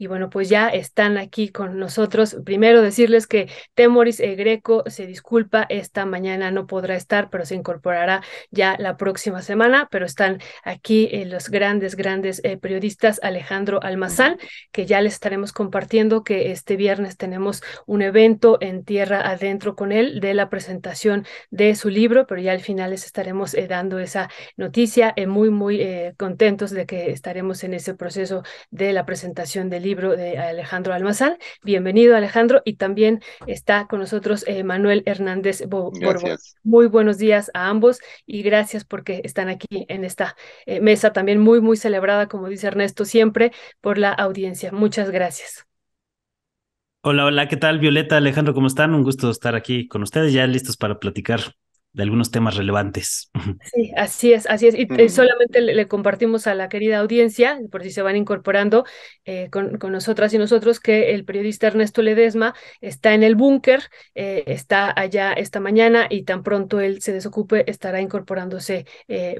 Y bueno, pues ya están aquí con nosotros. Primero decirles que Temoris eh, Greco se disculpa, esta mañana no podrá estar, pero se incorporará ya la próxima semana. Pero están aquí eh, los grandes, grandes eh, periodistas, Alejandro Almazán, que ya les estaremos compartiendo que este viernes tenemos un evento en tierra adentro con él de la presentación de su libro, pero ya al final les estaremos dando esa noticia. muy, muy contentos de que estaremos en ese proceso de la presentación del libro libro de Alejandro Almazán. Bienvenido, Alejandro, y también está con nosotros eh, Manuel Hernández Borbo. Muy buenos días a ambos y gracias porque están aquí en esta eh, mesa también muy, muy celebrada, como dice Ernesto, siempre por la audiencia. Muchas gracias. Hola, hola, ¿qué tal? Violeta, Alejandro, ¿cómo están? Un gusto estar aquí con ustedes, ya listos para platicar de algunos temas relevantes. Sí, así es, así es. Y eh, solamente le, compartimos a la querida audiencia, por si se van incorporando eh, con, nosotras y nosotros, que el periodista Ernesto Ledesma está en el búnker, eh, está allá esta mañana y tan pronto él se desocupe, estará incorporándose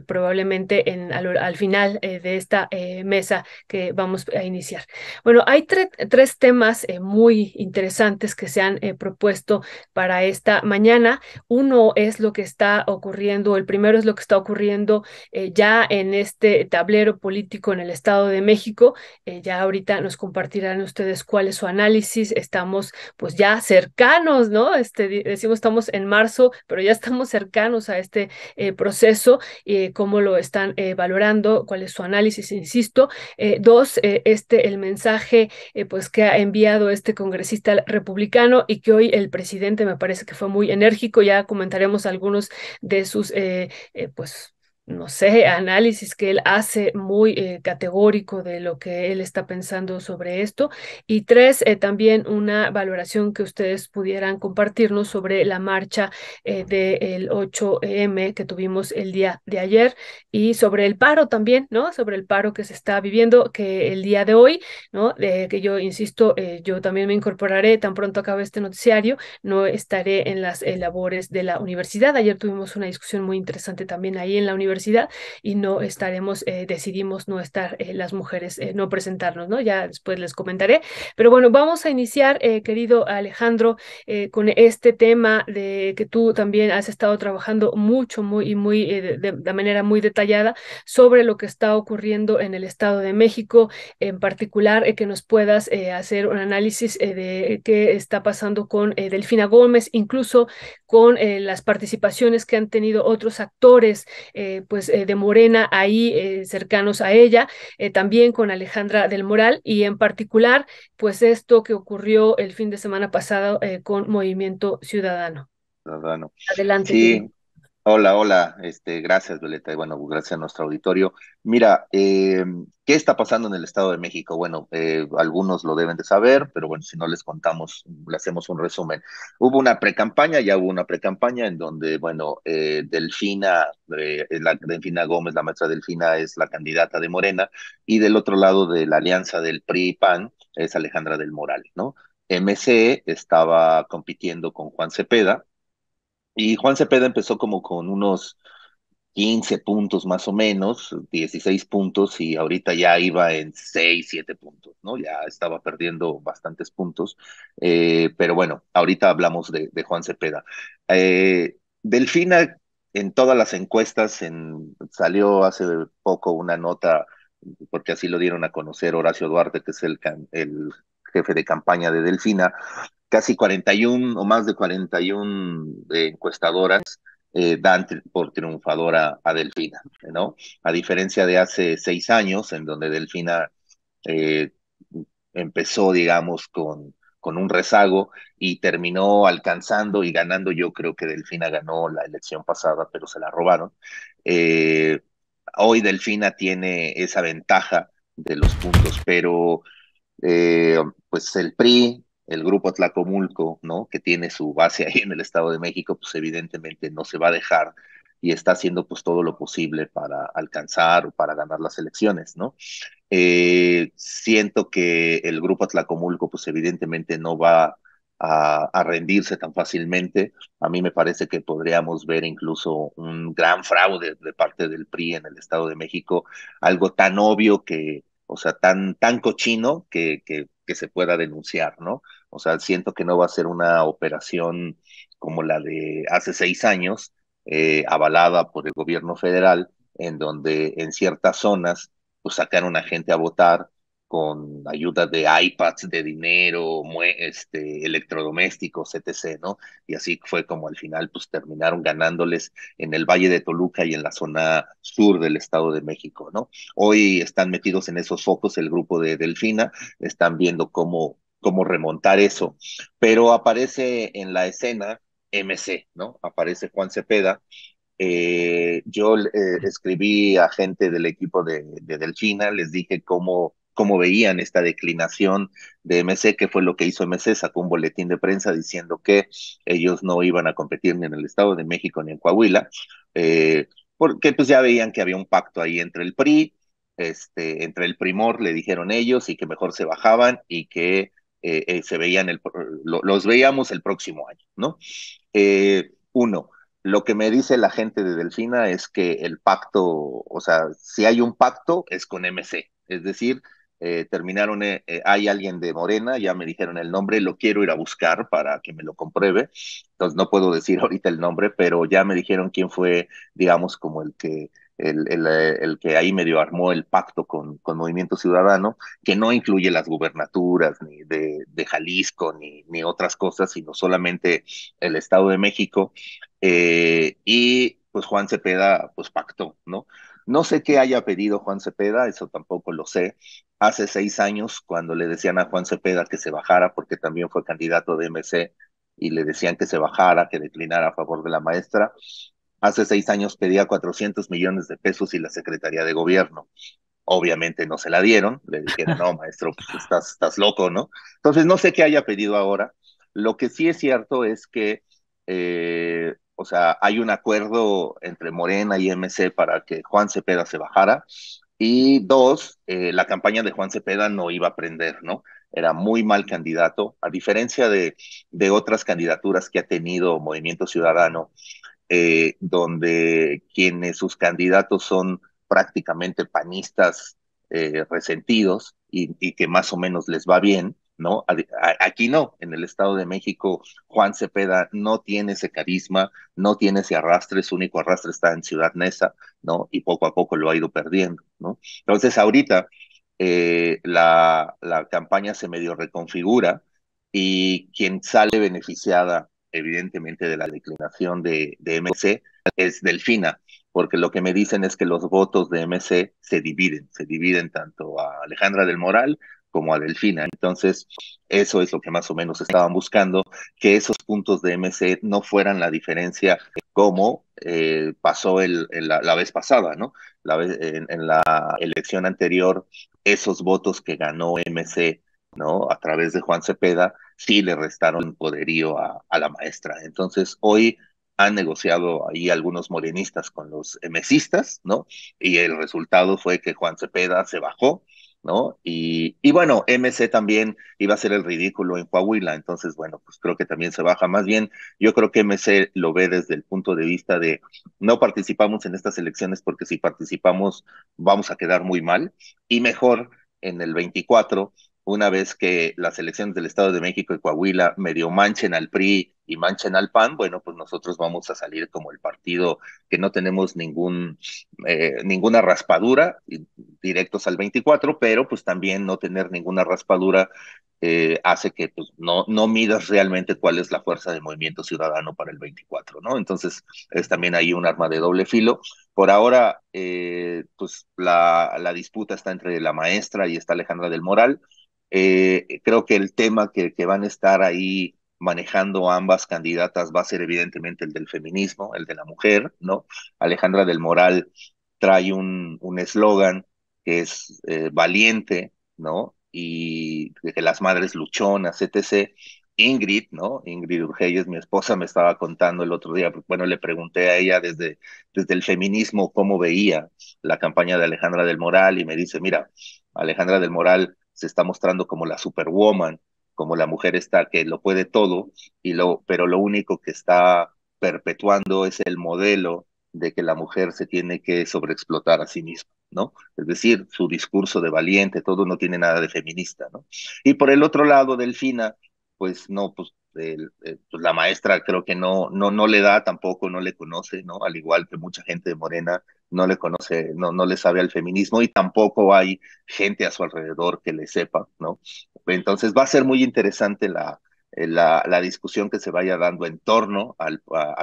probablemente en, al, final de esta mesa que vamos a iniciar. Bueno, hay tres temas muy interesantes que se han propuesto para esta mañana. Uno es lo que está ocurriendo, el primero es lo que está ocurriendo eh, ya en este tablero político en el Estado de México. Eh, ya ahorita nos compartirán ustedes cuál es su análisis. Estamos pues ya cercanos, ¿no? Este, decimos estamos en marzo, pero ya estamos cercanos a este eh, proceso y cómo lo están valorando, cuál es su análisis, insisto. dos, este, el mensaje pues que ha enviado este congresista republicano y que hoy el presidente me parece que fue muy enérgico, ya comentaremos algunos algunos de sus, eh, eh, pues, no sé, análisis que él hace muy eh, categórico de lo que él está pensando sobre esto. Y tres, eh, también una valoración que ustedes pudieran compartirnos sobre la marcha eh, del 8M que tuvimos el día de ayer y sobre el paro también, ¿no? Sobre el paro que se está viviendo que el día de hoy, ¿no? que yo insisto, yo también me incorporaré tan pronto acabe este noticiario, no estaré en las labores de la universidad. Ayer tuvimos una discusión muy interesante también ahí en la universidad y no estaremos, eh, decidimos no estar eh, las mujeres, eh, no presentarnos, ¿no? Ya después les comentaré. Pero bueno, vamos a iniciar, querido Alejandro, con este tema de que tú también has estado trabajando mucho, muy y muy de, manera muy detallada sobre lo que está ocurriendo en el Estado de México, en particular que nos puedas hacer un análisis de qué está pasando con Delfina Gómez, incluso con las participaciones que han tenido otros actores eh, pues, eh, de Morena ahí eh, cercanos a ella, eh, también con Alejandra del Moral y en particular, pues esto que ocurrió el fin de semana pasado con Movimiento Ciudadano. Ciudadano. Adelante. Sí. Hola, hola, este, gracias Violeta y bueno, gracias a nuestro auditorio. Mira, eh, ¿qué está pasando en el Estado de México? Bueno, eh, algunos lo deben de saber, pero bueno, si no les contamos, le hacemos un resumen. Hubo una pre-campaña, ya hubo una pre-campaña, en donde, bueno, eh, Delfina, la Delfina Gómez, la maestra Delfina es la candidata de Morena y del otro lado de la alianza del PRI y PAN es Alejandra del Moral, ¿no? MCE estaba compitiendo con Juan Cepeda, y Juan Cepeda empezó como con unos 15 puntos más o menos, 16 puntos, y ahorita ya iba en 6, 7 puntos, ¿no? Ya estaba perdiendo bastantes puntos. Eh, pero bueno, ahorita hablamos de, Juan Cepeda. Eh, Delfina, en todas las encuestas, en, salió hace poco una nota, porque así lo dieron a conocer Horacio Duarte, que es el, el jefe de campaña de Delfina, casi 41 o más de 41 encuestadoras eh, dan por triunfadora a Delfina, ¿no? A diferencia de hace seis años, en donde Delfina eh, empezó, digamos, con, con un rezago y terminó alcanzando y ganando. Yo creo que Delfina ganó la elección pasada, pero se la robaron. Eh, hoy Delfina tiene esa ventaja de los puntos, pero pues el PRI el grupo Tlacomulco, ¿no? Que tiene su base ahí en el Estado de México, pues evidentemente no se va a dejar y está haciendo pues todo lo posible para alcanzar o para ganar las elecciones, ¿no? Eh, siento que el grupo Tlacomulco pues evidentemente no va a, rendirse tan fácilmente. A mí me parece que podríamos ver incluso un gran fraude de parte del PRI en el Estado de México, algo tan obvio que, o sea, tan, tan cochino que, que que se pueda denunciar, ¿no? O sea, siento que no va a ser una operación como la de hace seis años, eh, avalada por el gobierno federal, en donde en ciertas zonas pues sacaron a gente a votar con ayuda de iPads, de dinero, este, electrodomésticos, etc., ¿no? Y así fue como al final, pues terminaron ganándoles en el Valle de Toluca y en la zona sur del Estado de México, ¿no? Hoy están metidos en esos focos el grupo de Delfina, están viendo cómo, cómo remontar eso, pero aparece en la escena MC, ¿no? Aparece Juan Cepeda, eh, yo eh, escribí a gente del equipo de, Delfina, les dije cómo cómo veían esta declinación de MC, que fue lo que hizo MC, sacó un boletín de prensa diciendo que ellos no iban a competir ni en el Estado de México ni en Coahuila, eh, porque pues ya veían que había un pacto ahí entre el PRI, este, entre el primor, le dijeron ellos, y que mejor se bajaban y que eh, eh, se veían el, los veíamos el próximo año, ¿no? uno, lo que me dice la gente de Delfina es que el pacto, o sea, si hay un pacto, es con MC. Es decir, eh, terminaron, eh, eh, hay alguien de Morena, ya me dijeron el nombre, lo quiero ir a buscar para que me lo compruebe, entonces no puedo decir ahorita el nombre, pero ya me dijeron quién fue, digamos, como el que, el, el, el que ahí medio armó el pacto con, con, Movimiento Ciudadano, que no incluye las gubernaturas ni de, de Jalisco ni, ni, otras cosas, sino solamente el Estado de México, y pues Juan Cepeda pues pactó, ¿no? No sé qué haya pedido Juan Cepeda, eso tampoco lo sé. Hace seis años, cuando le decían a Juan Cepeda que se bajara, porque también fue candidato de MC, y le decían que se bajara, que declinara a favor de la maestra, hace seis años pedía 400 millones de pesos y la Secretaría de Gobierno. Obviamente no se la dieron, le dijeron, no, maestro, pues, estás, estás loco, ¿no? Entonces, no sé qué haya pedido ahora. Lo que sí es cierto es que eh, o sea, hay un acuerdo entre Morena y MC para que Juan Cepeda se bajara. Y dos, eh, la campaña de Juan Cepeda no iba a prender, ¿no? Era muy mal candidato, a diferencia de, otras candidaturas que ha tenido Movimiento Ciudadano, eh, donde quienes sus candidatos son prácticamente panistas eh, resentidos y, que más o menos les va bien. ¿no? Aquí no, en el Estado de México, Juan Cepeda no tiene ese carisma, no tiene ese arrastre, su único arrastre está en Ciudad Neza, ¿no? Y poco a poco lo ha ido perdiendo, ¿no? Entonces ahorita eh, la, la campaña se medio reconfigura y quien sale beneficiada, evidentemente, de la declinación de, de MC es Delfina, porque lo que me dicen es que los votos de MC se dividen, se dividen tanto a Alejandra del Moral como a Delfina. Entonces, eso es lo que más o menos estaban buscando, que esos puntos de MC no fueran la diferencia como eh, pasó el, la, vez pasada, ¿no? La vez, en, la elección anterior, esos votos que ganó MC, ¿no? A través de Juan Cepeda, sí le restaron poderío a, a la maestra. Entonces, hoy han negociado ahí algunos morenistas con los MCistas, ¿no? Y el resultado fue que Juan Cepeda se bajó ¿no? Y, y, bueno, MC también iba a ser el ridículo en Coahuila, entonces, bueno, pues creo que también se baja. Más bien, yo creo que MC lo ve desde el punto de vista de no participamos en estas elecciones porque si participamos vamos a quedar muy mal y mejor en el 24 una vez que las elecciones del Estado de México y Coahuila medio manchen al PRI y manchen al PAN, bueno, pues nosotros vamos a salir como el partido que no tenemos ningún, eh, ninguna raspadura, directos al 24, pero pues también no tener ninguna raspadura eh, hace que pues, no, no midas realmente cuál es la fuerza del movimiento ciudadano para el 24, ¿no? Entonces es también ahí un arma de doble filo. Por ahora, eh, pues la, la disputa está entre la maestra y está Alejandra del Moral. Eh, creo que el tema que, van a estar ahí manejando ambas candidatas va a ser evidentemente el del feminismo, el de la mujer, ¿no? Alejandra del Moral trae un eslogan que es eh, valiente, ¿no? Y que las madres luchonas, etc. Ingrid, ¿no? Ingrid Urgeyes, mi esposa, me estaba contando el otro día, bueno, le pregunté a ella desde, desde el feminismo cómo veía la campaña de Alejandra del Moral y me dice, mira, Alejandra del Moral se está mostrando como la superwoman, como la mujer está que lo puede todo, y lo, pero lo único que está perpetuando es el modelo de que la mujer se tiene que sobreexplotar a sí misma, ¿no? Es decir, su discurso de valiente, todo no tiene nada de feminista, ¿no? Y por el otro lado, Delfina, pues no, pues, eh, pues la maestra creo que no, no, no le da tampoco, no le conoce, ¿no? Al igual que mucha gente de Morena no le conoce, no, no le sabe al feminismo y tampoco hay gente a su alrededor que le sepa, ¿no? Entonces va a ser muy interesante la, eh, la, la discusión que se vaya dando en torno a,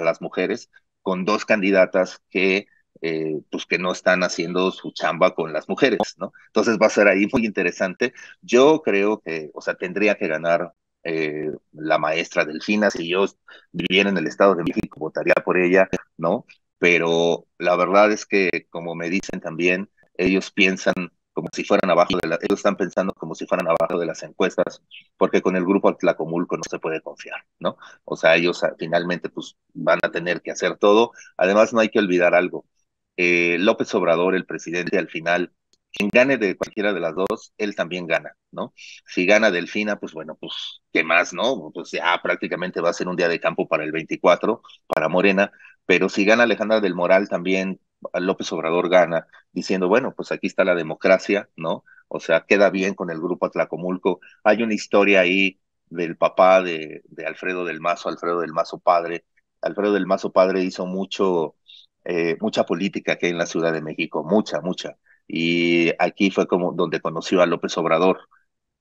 las mujeres con dos candidatas que, eh, pues que no están haciendo su chamba con las mujeres, ¿no? Entonces va a ser ahí muy interesante. Yo creo que, o sea, tendría que ganar eh, la maestra Delfina, si yo viviera en el Estado de México, votaría por ella, ¿no? pero la verdad es que, como me dicen también, ellos piensan como si fueran abajo de ellos están pensando como si fueran abajo de las encuestas, porque con el grupo Tlacomulco no se puede confiar, ¿no? O sea, ellos ah, finalmente pues van a tener que hacer todo. Además, no hay que olvidar algo. Eh, López Obrador, el presidente, al final, quien gane de cualquiera de las dos, él también gana, ¿no? Si gana Delfina, pues bueno, pues, ¿qué más, no? Pues ya prácticamente va a ser un día de campo para el 24, para Morena, pero si gana Alejandra del Moral, también López Obrador gana, diciendo, bueno, pues aquí está la democracia, ¿no? O sea, queda bien con el grupo Atlacomulco. Hay una historia ahí del papá de, Alfredo del Mazo, Alfredo del Mazo padre. Alfredo del Mazo padre hizo mucho, eh, mucha política aquí en la Ciudad de México, mucha, mucha. Y aquí fue como donde conoció a López Obrador.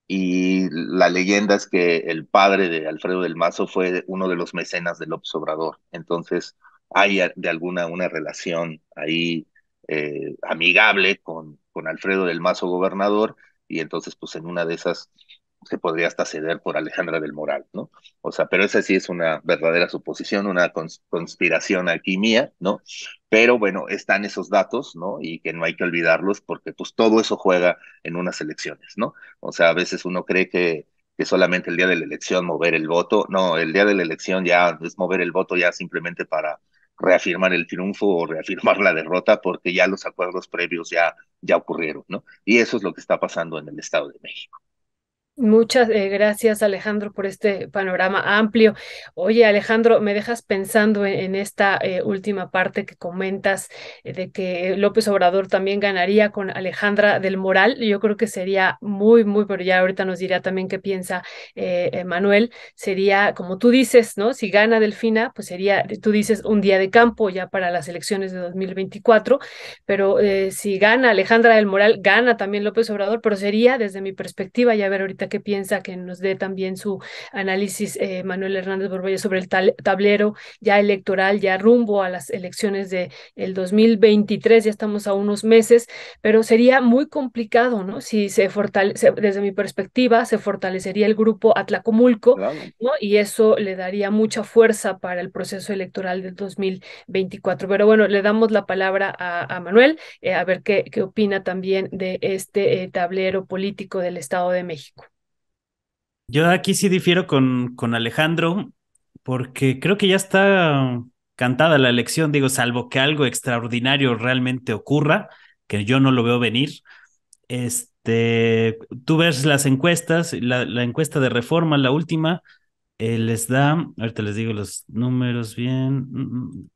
Y la leyenda es que el padre de Alfredo del Mazo fue uno de los mecenas de López Obrador. Entonces, hay de alguna una relación ahí eh, amigable con, con Alfredo del Mazo gobernador, y entonces pues en una de esas se podría hasta ceder por Alejandra del Moral, ¿no? O sea, pero esa sí es una verdadera suposición, una conspiración aquí mía, ¿no? Pero bueno, están esos datos, ¿no? Y que no hay que olvidarlos porque pues todo eso juega en unas elecciones, ¿no? O sea, a veces uno cree que, que solamente el día de la elección mover el voto, no, el día de la elección ya es mover el voto ya simplemente para reafirmar el triunfo o reafirmar la derrota porque ya los acuerdos previos ya, ya ocurrieron, ¿no? Y eso es lo que está pasando en el Estado de México. Muchas eh, gracias Alejandro por este panorama amplio. Oye Alejandro, me dejas pensando e-, en, esta eh, última parte que comentas eh, de que López Obrador también ganaría con Alejandra del Moral. Yo creo que sería muy, muy, pero ya ahorita nos dirá también qué piensa Manuel. Sería, como tú dices, ¿no? Si gana Delfina, pues sería, tú dices, un día de campo ya para las elecciones de 2024, pero si gana Alejandra del Moral, gana también López Obrador, pero sería desde mi perspectiva, ya ver ahorita que piensa, que nos dé también su análisis, eh, Manuel Hernández Borbolla, sobre el tablero ya electoral, ya rumbo a las elecciones del el 2023, ya estamos a unos meses, pero sería muy complicado, ¿no? Si se fortalece, desde mi perspectiva, se fortalecería el grupo Atlacomulco, ¿no? Y eso le daría mucha fuerza para el proceso electoral del 2024. Pero bueno, le damos la palabra a, Manuel, eh, a ver qué, opina también de este eh, tablero político del Estado de México. Yo aquí sí difiero con, con Alejandro, porque creo que ya está cantada la elección, digo, salvo que algo extraordinario realmente ocurra, que yo no lo veo venir. Este, tú ves las encuestas, la, encuesta de reforma, la última, eh, les da, ahorita les digo los números bien,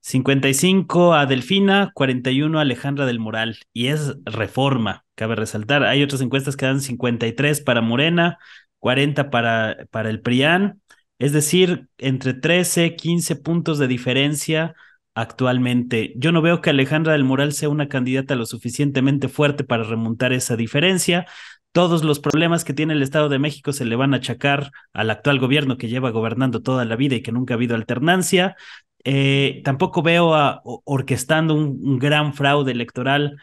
55 mm, mm, a Delfina, 41 a Alejandra del Moral, y es reforma cabe resaltar. Hay otras encuestas que dan 53 para Morena, 40 para, para el PRIAN, es decir, entre 13, 15 puntos de diferencia actualmente. Yo no veo que Alejandra del Moral sea una candidata lo suficientemente fuerte para remontar esa diferencia. Todos los problemas que tiene el Estado de México se le van a achacar al actual gobierno que lleva gobernando toda la vida y que nunca ha habido alternancia. Eh, tampoco veo a, orquestando un, un gran fraude electoral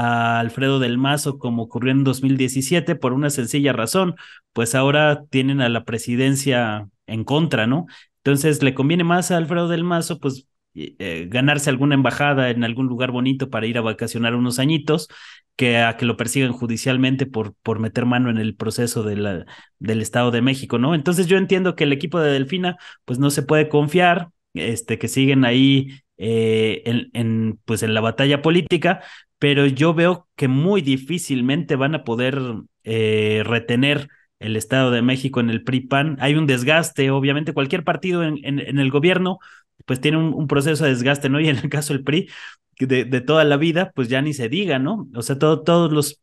a Alfredo del Mazo como ocurrió en 2017 por una sencilla razón, pues ahora tienen a la presidencia en contra, ¿no? Entonces le conviene más a Alfredo del Mazo, pues eh, ganarse alguna embajada en algún lugar bonito para ir a vacacionar unos añitos que a que lo persigan judicialmente por, por meter mano en el proceso de la, del Estado de México, ¿no? Entonces yo entiendo que el equipo de Delfina pues no se puede confiar, este, que siguen ahí eh, en, pues en la batalla política, pero yo veo que muy difícilmente van a poder eh, retener el Estado de México en el PRI-PAN. Hay un desgaste, obviamente, cualquier partido en, el gobierno, pues tiene un, proceso de desgaste, ¿no? Y en el caso del PRI, de, toda la vida, pues ya ni se diga, ¿no? O sea, todos los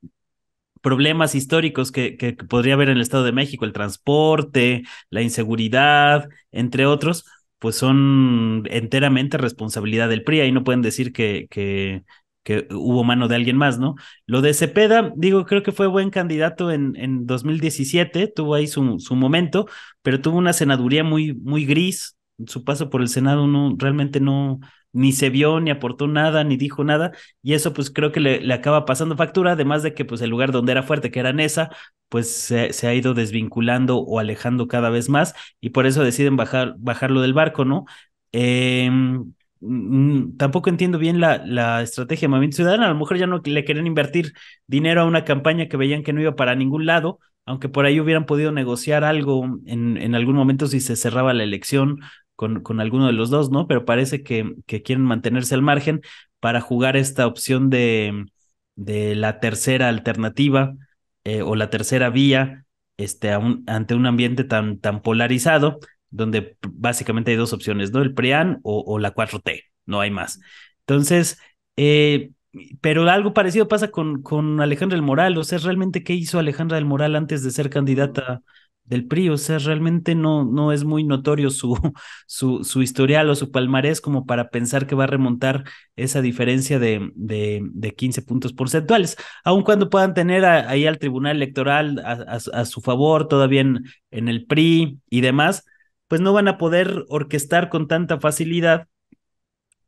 problemas históricos que, podría haber en el Estado de México, el transporte, la inseguridad, entre otros, pues son enteramente responsabilidad del PRI. Ahí no pueden decir que que hubo mano de alguien más, ¿no? Lo de Cepeda, digo, creo que fue buen candidato en, en 2017, tuvo ahí su, momento, pero tuvo una senaduría muy, muy gris, su paso por el Senado no, realmente no, ni se vio, ni aportó nada, ni dijo nada, y eso pues creo que le, acaba pasando factura, además de que pues el lugar donde era fuerte, que era Nesa, pues se, ha ido desvinculando o alejando cada vez más, y por eso deciden bajar, bajarlo del barco, ¿no? Eh, Mm, mm, tampoco entiendo bien la, la, estrategia de Movimiento Ciudadano. A lo mejor ya no le querían invertir dinero a una campaña que veían que no iba para ningún lado, aunque por ahí hubieran podido negociar algo en, algún momento si se cerraba la elección con, con alguno de los dos, ¿no? Pero parece que, que quieren mantenerse al margen para jugar esta opción de, de la tercera alternativa eh, o la tercera vía este, ante un ambiente tan, tan polarizado donde básicamente hay dos opciones, ¿no? El PRIAN o, la 4T, no hay más. Entonces, eh, pero algo parecido pasa con, con Alejandra del Moral, o sea, realmente qué hizo Alejandra del Moral antes de ser candidata del PRI, o sea, realmente no, no es muy notorio su, su, historial o su palmarés como para pensar que va a remontar esa diferencia de, 15 puntos porcentuales, aun cuando puedan tener ahí al Tribunal Electoral a, su favor todavía en, en, el PRI y demás, pues no van a poder orquestar con tanta facilidad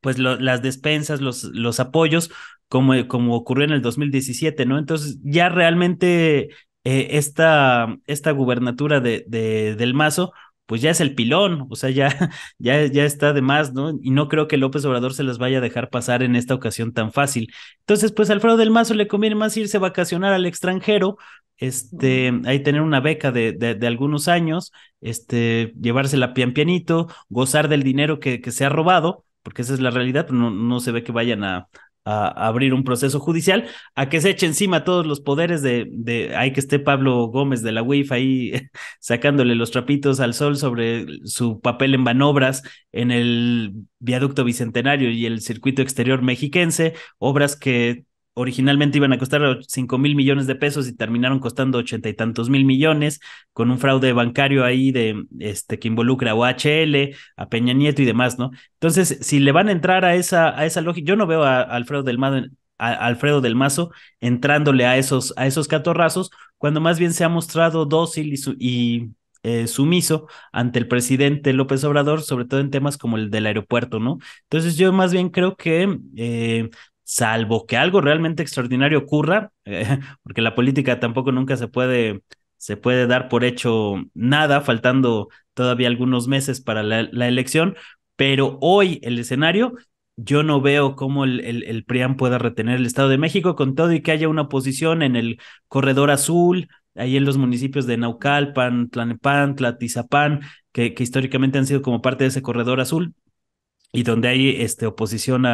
pues las despensas, los, los apoyos, como, como ocurrió en el 2017, ¿no? Entonces ya realmente eh, esta, esta gubernatura de, de, del Mazo pues ya es el pilón, o sea, ya, ya, ya está de más, ¿no? Y no creo que López Obrador se las vaya a dejar pasar en esta ocasión tan fácil. Entonces, pues a Alfredo del Mazo le conviene más irse a vacacionar al extranjero, este, ahí tener una beca de, algunos años, este, llevársela pian pianito, gozar del dinero que, se ha robado, porque esa es la realidad, pues, no, no se ve que vayan a, a abrir un proceso judicial, a que se eche encima todos los poderes de, de hay que esté Pablo Gómez de la UIF ahí sacándole los trapitos al sol sobre su papel en manobras en el viaducto bicentenario y el circuito exterior mexiquense, obras que originalmente iban a costar 5 mil millones de pesos y terminaron costando ochenta y tantos mil millones, con un fraude bancario ahí de este que involucra a OHL, a Peña Nieto y demás, ¿no? Entonces, si le van a entrar a esa, a esa lógica, yo no veo a, Alfredo del Mazo, Alfredo del entrándole a esos, a esos catorrazos, cuando más bien se ha mostrado dócil y, eh, sumiso ante el presidente López Obrador, sobre todo en temas como el del aeropuerto, ¿no? Entonces yo más bien creo que eh, salvo que algo realmente extraordinario ocurra, eh, porque la política tampoco nunca se puede, se puede dar por hecho nada, faltando todavía algunos meses para la, elección, pero hoy el escenario, yo no veo cómo el, el, PRIAM pueda retener el Estado de México, con todo y que haya una oposición en el corredor azul, ahí en los municipios de Naucalpan, Tlanepantla, Tizapán, que, que históricamente han sido como parte de ese corredor azul, y donde hay este, oposición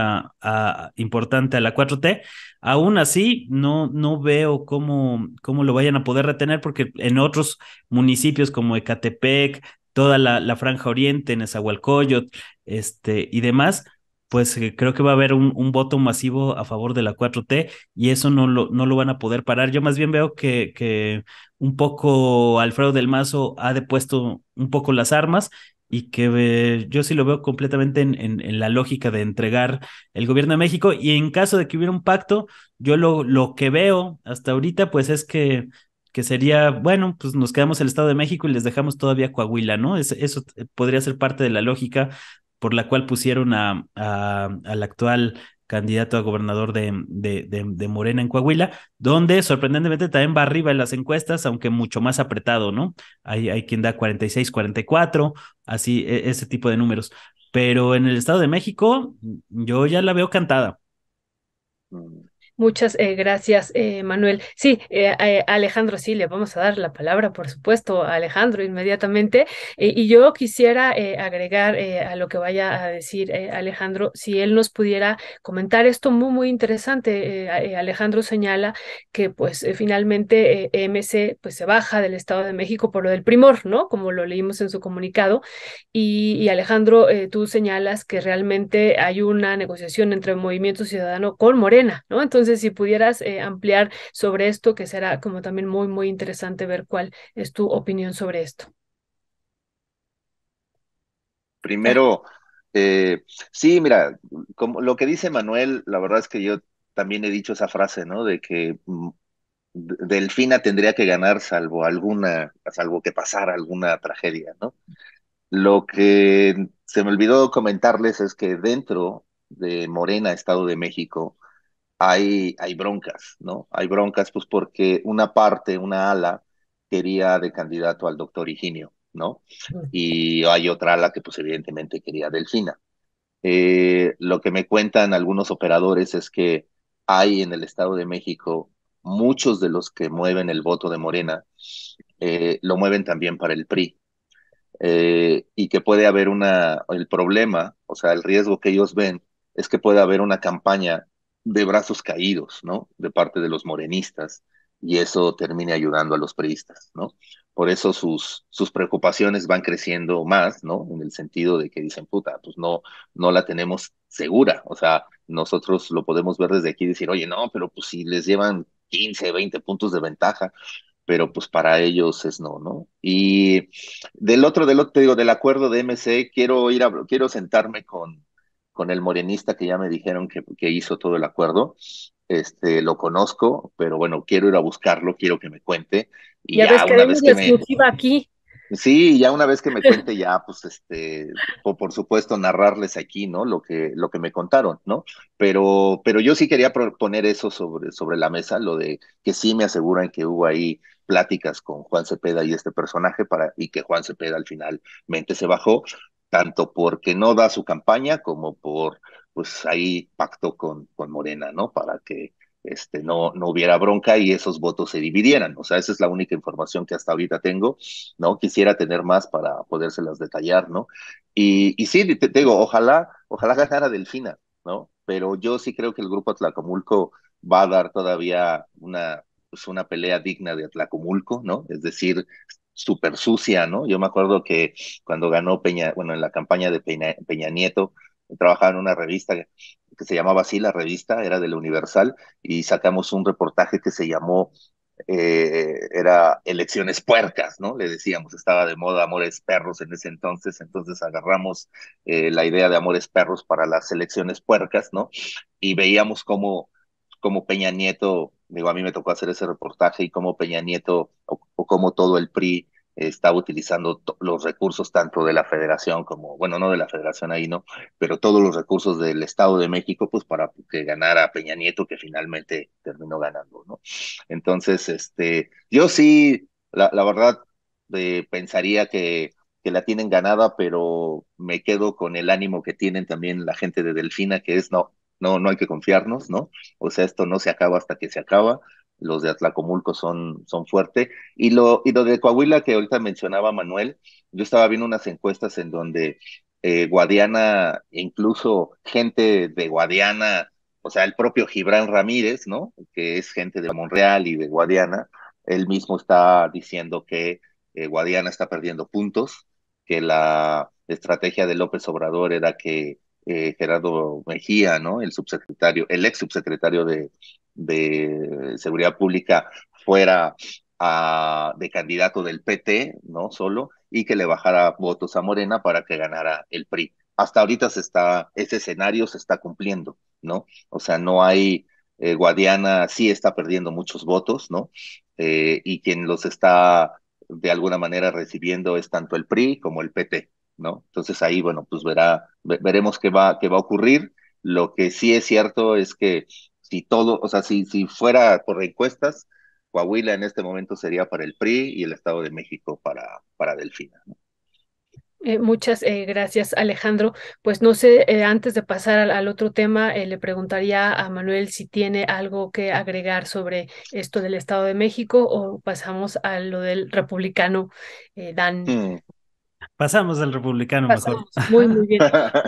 importante a la 4T, aún así no, no veo cómo, cómo lo vayan a poder retener, porque en otros municipios como Ecatepec, toda la, franja oriente, Nezahualcóyotl, este, y demás, pues eh, creo que va a haber un, voto masivo a favor de la 4T y eso no lo, no lo van a poder parar. Yo más bien veo que, que un poco Alfredo del Mazo ha depuesto un poco las armas y que yo sí lo veo completamente en, en, la lógica de entregar el gobierno de México. Y en caso de que hubiera un pacto, yo lo, lo que veo hasta ahorita, pues es que, que sería, bueno, pues nos quedamos el Estado de México y les dejamos todavía Coahuila, ¿no? eso eh, podría ser parte de la lógica por la cual pusieron a, al actual candidato a gobernador de, de, de, Morena en Coahuila, donde sorprendentemente también va arriba en las encuestas, aunque mucho más apretado, ¿no? Hay, hay quien da 46, 44, así, e, ese tipo de números. Pero en el Estado de México, yo ya la veo cantada. Mm. Muchas eh, gracias, eh, Manuel. Sí, eh, Alejandro, sí, le vamos a dar la palabra, por supuesto, a Alejandro inmediatamente. y yo quisiera agregar a lo que vaya a decir Alejandro, si él nos pudiera comentar esto muy, muy interesante. Alejandro señala que pues finalmente EMC pues, se baja del Estado de México por lo del primor, ¿no? Como lo leímos en su comunicado. Y, Alejandro, tú señalas que realmente hay una negociación entre Movimiento Ciudadano con Morena, ¿no? Entonces, entonces, si pudieras eh, ampliar sobre esto, que será como también muy, muy interesante ver cuál es tu opinión sobre esto. Primero, eh, sí, mira, como lo que dice Manuel, la verdad es que yo también he dicho esa frase, ¿no? De que mm, Delfina tendría que ganar salvo alguna, salvo que pasara alguna tragedia, ¿no? Lo que se me olvidó comentarles es que dentro de Morena, Estado de México, hay, broncas, ¿no? Hay broncas pues porque una parte, una ala, quería de candidato al doctor Higinio, ¿no? Y hay otra ala que pues evidentemente quería Delfina. Eh, lo que me cuentan algunos operadores es que hay en el Estado de México muchos de los que mueven el voto de Morena, eh, lo mueven también para el PRI. Eh, y que puede haber una, el problema, o sea, el riesgo que ellos ven es que puede haber una campaña de brazos caídos, ¿no? De parte de los morenistas y eso termine ayudando a los priistas, ¿no? Por eso sus, sus preocupaciones van creciendo más, ¿no? En el sentido de que dicen, puta, pues no, no la tenemos segura, o sea, nosotros lo podemos ver desde aquí y decir, oye, no, pero pues si les llevan 15, 20 puntos de ventaja, pero pues para ellos es no, ¿no? Y del otro, del otro, te digo, del acuerdo de MC, quiero ir a, quiero sentarme con, con el morenista que ya me dijeron que, que hizo todo el acuerdo. Este, lo conozco, pero bueno, quiero ir a buscarlo, quiero que me cuente. Y ya, que una vez que exclusiva aquí. Sí, ya una vez que me cuente, ya, pues, este, o por supuesto, narrarles aquí, ¿no? Lo que, lo que me contaron, ¿no? Pero, pero yo sí quería poner eso sobre, sobre la mesa, lo de que sí me aseguran que hubo ahí pláticas con Juan Cepeda y este personaje para, y que Juan Cepeda al final mente se bajó, tanto porque no da su campaña como por, pues ahí pacto con, con Morena, ¿no? Para que este, no, no hubiera bronca y esos votos se dividieran. O sea, esa es la única información que hasta ahorita tengo, ¿no? Quisiera tener más para podérselas detallar, ¿no? Y, sí, te, digo, ojalá, ojalá ganara Delfina, ¿no? Pero yo sí creo que el grupo Atlacomulco va a dar todavía una, pues una pelea digna de Atlacomulco, ¿no? Es decir, súper sucia, ¿no? Yo me acuerdo que cuando ganó Peña, bueno, en la campaña de Peña, Nieto, trabajaba en una revista que se llamaba así, la revista era de Universal, y sacamos un reportaje que se llamó, eh, era Elecciones Puercas, ¿no? Le decíamos, estaba de moda Amores Perros en ese entonces, entonces agarramos eh, la idea de Amores Perros para las elecciones puercas, ¿no? Y veíamos cómo como Peña Nieto, digo, a mí me tocó hacer ese reportaje y cómo Peña Nieto o, como cómo todo el PRI estaba utilizando los recursos tanto de la federación como, bueno, no de la federación ahí, ¿no? Pero todos los recursos del Estado de México, pues para que ganara Peña Nieto, que finalmente terminó ganando, ¿no? Entonces, este, yo sí, la, verdad, eh, pensaría que la tienen ganada, pero me quedo con el ánimo que tienen también la gente de Delfina, que es, no, no, no hay que confiarnos, ¿no? O sea, esto no se acaba hasta que se acaba, los de Atlacomulco son, son fuertes. Y lo, y lo de Coahuila que ahorita mencionaba Manuel, yo estaba viendo unas encuestas en donde eh, Guadiana, incluso gente de Guadiana, o sea, el propio Gibran Ramírez, ¿no? Que es gente de Monreal y de Guadiana, él mismo está diciendo que eh, Guadiana está perdiendo puntos, que la estrategia de López Obrador era que eh, Gerardo Mejía, ¿no? El subsecretario, el ex subsecretario de, Seguridad Pública fuera ah, de candidato del PT, ¿no? Solo, y que le bajara votos a Morena para que ganara el PRI. Hasta ahorita se está, ese escenario se está cumpliendo, ¿no? O sea, no hay, eh, Guadiana sí está perdiendo muchos votos, ¿no? Eh, y quien los está de alguna manera recibiendo es tanto el PRI como el PT, entonces ahí, bueno, pues verá, veremos qué va, qué va a ocurrir. Lo que sí es cierto es que si todo, o sea, si, si fuera por encuestas, Coahuila en este momento sería para el PRI y el Estado de México para, para Delfina. Eh, muchas eh, gracias, Alejandro. Pues no sé, eh, antes de pasar al, otro tema, le preguntaría a Manuel si tiene algo que agregar sobre esto del Estado de México o pasamos a lo del republicano Dan. Hmm. Pasamos al republicano mejor. Muy, muy bien.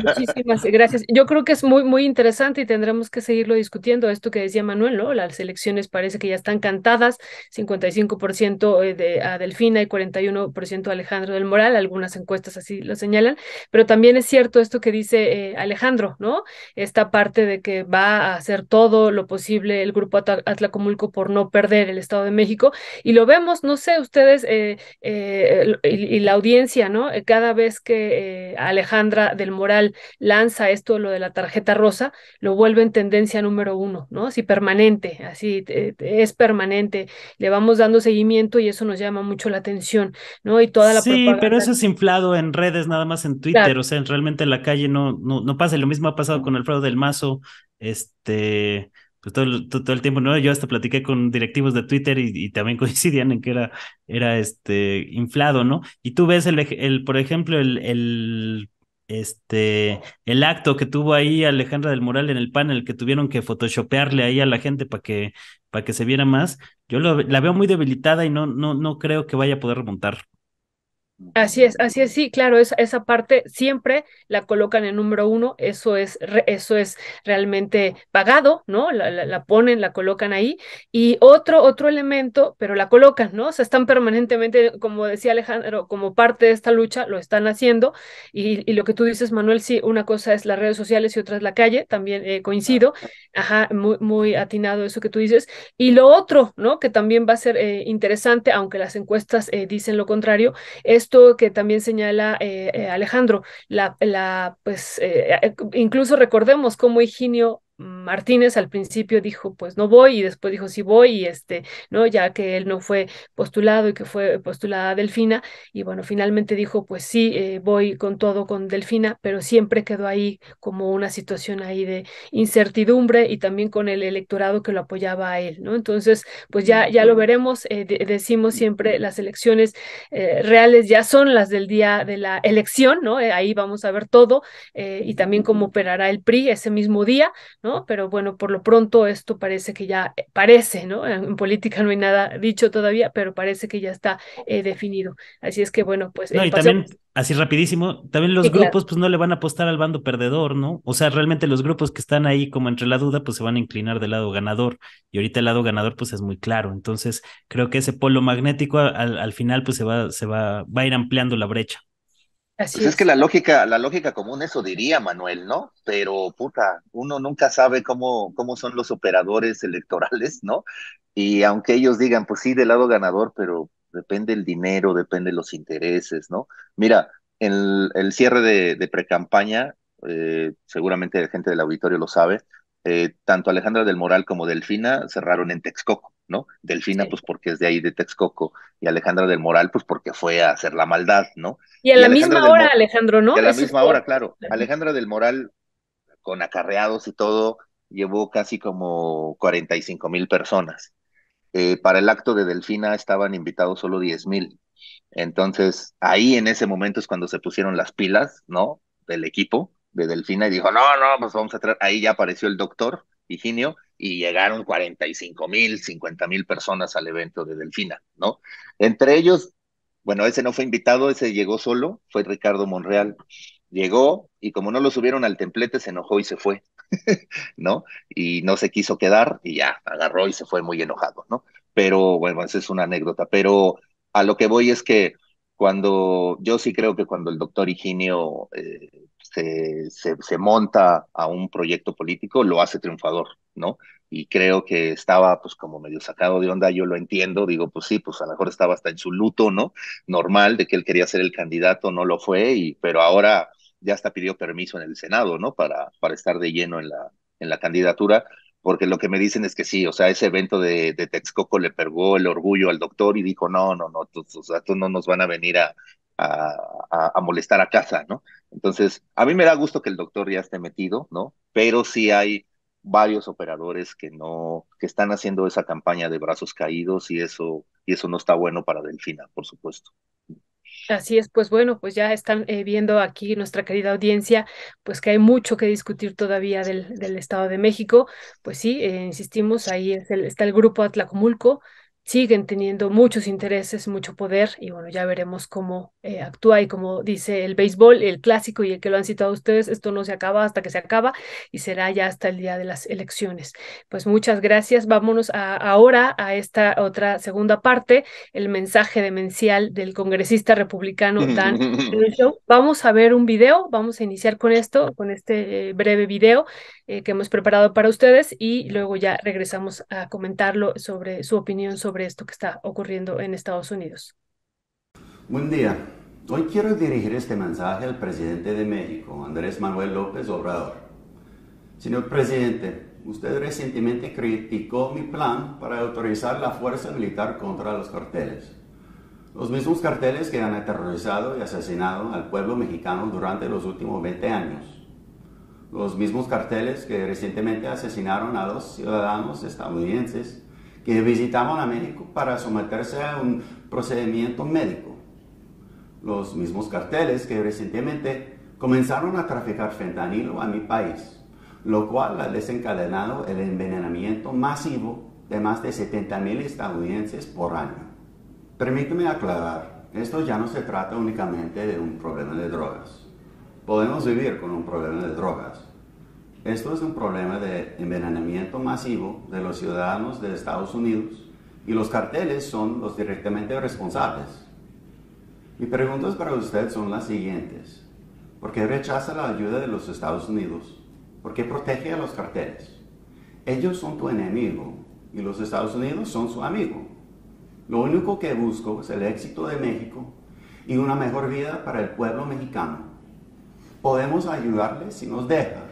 Muchísimas gracias. Yo creo que es muy, muy interesante y tendremos que seguirlo discutiendo. Esto que decía Manuel, ¿no? Las elecciones parece que ya están cantadas, 55% eh, de, a Delfina y 41% a Alejandro del Moral, algunas encuestas así lo señalan, pero también es cierto esto que dice eh, Alejandro, ¿no? Esta parte de que va a hacer todo lo posible el grupo Atlacomulco por no perder el Estado de México y lo vemos, no sé, ustedes eh, y la audiencia, ¿no? Eh, cada vez que eh, Alejandra del Moral lanza esto, lo de la tarjeta rosa, lo vuelve en tendencia número uno, ¿no? Así permanente, así es permanente, le vamos dando seguimiento y eso nos llama mucho la atención, ¿no? Y toda la Sí, pero eso es inflado en redes, nada más en Twitter, o sea, realmente en la calle no, no, no pasa, lo mismo ha pasado con Alfredo del Mazo, este pues, todo, el tiempo, ¿no? Yo hasta platiqué con directivos de Twitter y, también coincidían en que era, era este, inflado, ¿no? Y tú ves, el, el por ejemplo, el, el, este, el acto que tuvo ahí Alejandra del Moral en el panel, que tuvieron que photoshopearle ahí a la gente para que, para que se viera más, yo la veo muy debilitada y no, no, no creo que vaya a poder remontar. Así es, así es, sí, claro, esa parte siempre la colocan en número uno, eso es, eso es realmente pagado, ¿no? La, ponen, la colocan ahí, y otro, otro elemento, pero la colocan, ¿no? O sea, están permanentemente, como decía Alejandro, como parte de esta lucha, lo están haciendo, y, lo que tú dices, Manuel, sí, una cosa es las redes sociales y otra es la calle, también eh, coincido, ajá, muy, muy atinado eso que tú dices, y lo otro, ¿no? Que también va a ser eh, interesante, aunque las encuestas eh, dicen lo contrario, es esto que también señala eh, eh, Alejandro, la, la pues, eh, incluso recordemos cómo Higinio Martínez al principio dijo, pues no voy, y después dijo, sí voy, y este, ¿no? Ya que él no fue postulado y que fue postulada Delfina, y bueno, finalmente dijo, pues sí, eh, voy con todo con Delfina, pero siempre quedó ahí como una situación ahí de incertidumbre y también con el electorado que lo apoyaba a él, ¿no? Entonces, pues ya, ya lo veremos, eh, decimos siempre, las elecciones eh, reales ya son las del día de la elección, ¿no? ahí vamos a ver todo, y también cómo operará el PRI ese mismo día, pero bueno, por lo pronto esto parece que ya, eh, parece, ¿no? En política no hay nada dicho todavía, pero parece que ya está eh, definido. Así es que bueno, pues... No, eh, y también, así rapidísimo, también los grupos pues no le van a apostar al bando perdedor, ¿no? O sea, realmente los grupos que están ahí como entre la duda pues se van a inclinar del lado ganador y ahorita el lado ganador pues es muy claro. Entonces creo que ese polo magnético al, al final pues se va, se va, va a ir ampliando la brecha. Pues es. que la lógica, la lógica común eso diría Manuel, ¿no? Pero puta, uno nunca sabe cómo, cómo son los operadores electorales, ¿no? Y aunque ellos digan, pues sí, del lado ganador, pero depende el dinero, depende los intereses, ¿no? Mira, el, el cierre de, pre-campaña, eh, seguramente la gente del auditorio lo sabe, eh, tanto Alejandra del Moral como Delfina cerraron en Texcoco. ¿no? Delfina, pues porque es de ahí de Texcoco, y Alejandra del Moral, pues porque fue a hacer la maldad, ¿no? Y a la misma hora, Alejandro, ¿no? a la misma hora, claro. Alejandra del Moral, con acarreados y todo, llevó casi como 45 mil personas. Eh, para el acto de Delfina estaban invitados solo 10 mil. Entonces, ahí en ese momento es cuando se pusieron las pilas, ¿no? Del equipo de Delfina y dijo, no, no, pues vamos a traer. Ahí ya apareció el doctor Higinio, y llegaron 45 mil, 50 mil personas al evento de Delfina, ¿no? Entre ellos, bueno, ese no fue invitado, ese llegó solo, fue Ricardo Monreal. Llegó y como no lo subieron al templete, se enojó y se fue, ¿no? Y no se quiso quedar y ya, agarró y se fue muy enojado, ¿no? Pero bueno, esa es una anécdota, pero a lo que voy es que cuando yo sí creo que cuando el doctor Higinio eh, se, se, monta a un proyecto político, lo hace triunfador, ¿no? Y creo que estaba pues como medio sacado de onda, yo lo entiendo, digo, pues sí, pues a lo mejor estaba hasta en su luto, ¿no? Normal de que él quería ser el candidato, no lo fue, y, pero ahora ya hasta pidió permiso en el Senado, ¿no? Para, para estar de lleno en la, en la candidatura porque lo que me dicen es que sí, o sea, ese evento de, Texcoco le pergó el orgullo al doctor y dijo, no, no, no, tus, no nos van a venir a, molestar a casa, ¿no? Entonces, a mí me da gusto que el doctor ya esté metido, ¿no? Pero sí hay varios operadores que no, que están haciendo esa campaña de brazos caídos y eso, y eso no está bueno para Delfina, por supuesto. Así es, pues bueno, pues ya están eh, viendo aquí nuestra querida audiencia, pues que hay mucho que discutir todavía del, Estado de México. Pues sí, eh, insistimos, ahí está el grupo Atlacomulco, siguen teniendo muchos intereses, mucho poder, y bueno, ya veremos cómo eh, actúa y como dice el béisbol, el clásico y el que lo han citado ustedes, esto no se acaba hasta que se acaba y será ya hasta el día de las elecciones. Pues muchas gracias, vámonos ahora a esta otra segunda parte, el mensaje demencial del congresista republicano Dan Vamos a ver un video, vamos a iniciar con esto, con este eh, breve video eh, que hemos preparado para ustedes y luego ya regresamos a comentarlo sobre su opinión sobre esto que está ocurriendo en Estados Unidos. Buen día. Hoy quiero dirigir este mensaje al presidente de México, Andrés Manuel López Obrador. Señor presidente, usted recientemente criticó mi plan para autorizar la fuerza militar contra los carteles. Los mismos carteles que han aterrorizado y asesinado al pueblo mexicano durante los últimos 20 años los mismos carteles que recientemente asesinaron a dos ciudadanos estadounidenses que visitaban a México para someterse a un procedimiento médico. Los mismos carteles que recientemente comenzaron a traficar fentanilo a mi país, lo cual ha desencadenado el envenenamiento masivo de más de 70.000 estadounidenses por año. Permíteme aclarar, esto ya no se trata únicamente de un problema de drogas. Podemos vivir con un problema de drogas, esto es un problema de envenenamiento masivo de los ciudadanos de Estados Unidos y los carteles son los directamente responsables. Mis preguntas para usted son las siguientes. ¿Por qué rechaza la ayuda de los Estados Unidos? ¿Por qué protege a los carteles? Ellos son tu enemigo y los Estados Unidos son su amigo. Lo único que busco es el éxito de México y una mejor vida para el pueblo mexicano. Podemos ayudarle si nos deja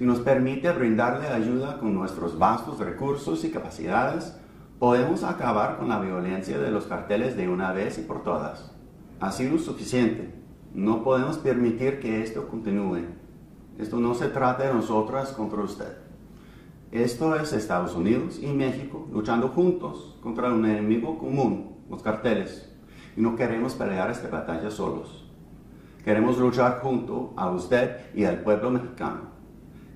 si nos permite brindarle ayuda con nuestros vastos recursos y capacidades, podemos acabar con la violencia de los carteles de una vez y por todas. Ha sido suficiente. No podemos permitir que esto continúe. Esto no se trata de nosotras contra usted. Esto es Estados Unidos y México luchando juntos contra un enemigo común, los carteles. Y no queremos pelear esta batalla solos. Queremos luchar junto a usted y al pueblo mexicano.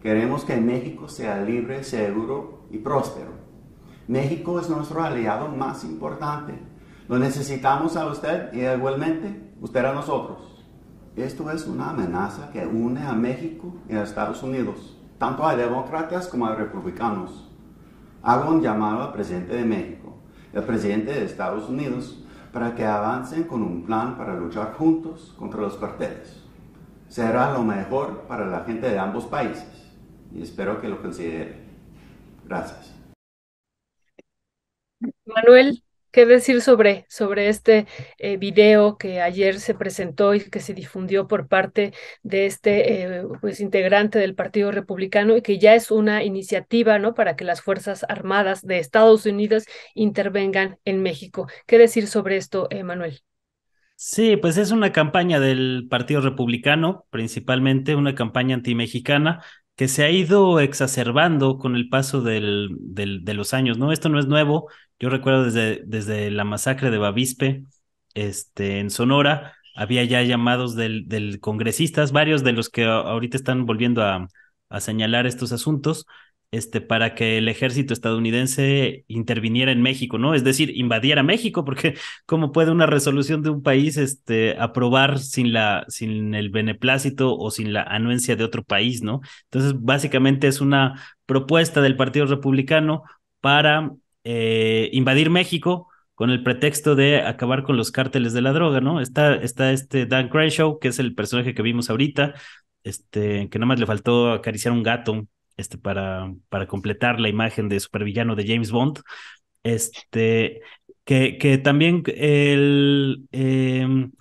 Queremos que México sea libre, seguro y próspero. México es nuestro aliado más importante. Lo necesitamos a usted y igualmente usted a nosotros. Esto es una amenaza que une a México y a Estados Unidos, tanto a demócratas como a republicanos. Hago un llamado al presidente de México, el presidente de Estados Unidos, para que avancen con un plan para luchar juntos contra los carteles. Será lo mejor para la gente de ambos países y espero que lo considere. Gracias. Manuel, ¿qué decir sobre, sobre este eh, video que ayer se presentó y que se difundió por parte de este eh, pues, integrante del Partido Republicano y que ya es una iniciativa ¿no? para que las Fuerzas Armadas de Estados Unidos intervengan en México? ¿Qué decir sobre esto, eh, Manuel? Sí, pues es una campaña del Partido Republicano, principalmente una campaña antimexicana, que se ha ido exacerbando con el paso del, de los años, ¿no? Esto no es nuevo, yo recuerdo desde, desde la masacre de Bavispe, este, en Sonora, había ya llamados del, del congresistas, varios de los que ahorita están volviendo a, a señalar estos asuntos, este, para que el ejército estadounidense interviniera en México, ¿no? Es decir, invadiera México, porque ¿cómo puede una resolución de un país este, aprobar sin, la, sin el beneplácito o sin la anuencia de otro país, ¿no? Entonces, básicamente es una propuesta del Partido Republicano para eh, invadir México con el pretexto de acabar con los cárteles de la droga, ¿no? Está, está este Dan Crenshaw, que es el personaje que vimos ahorita, este, que nada más le faltó acariciar un gato este, para, para completar la imagen de supervillano de James Bond, este, que, que también el, em,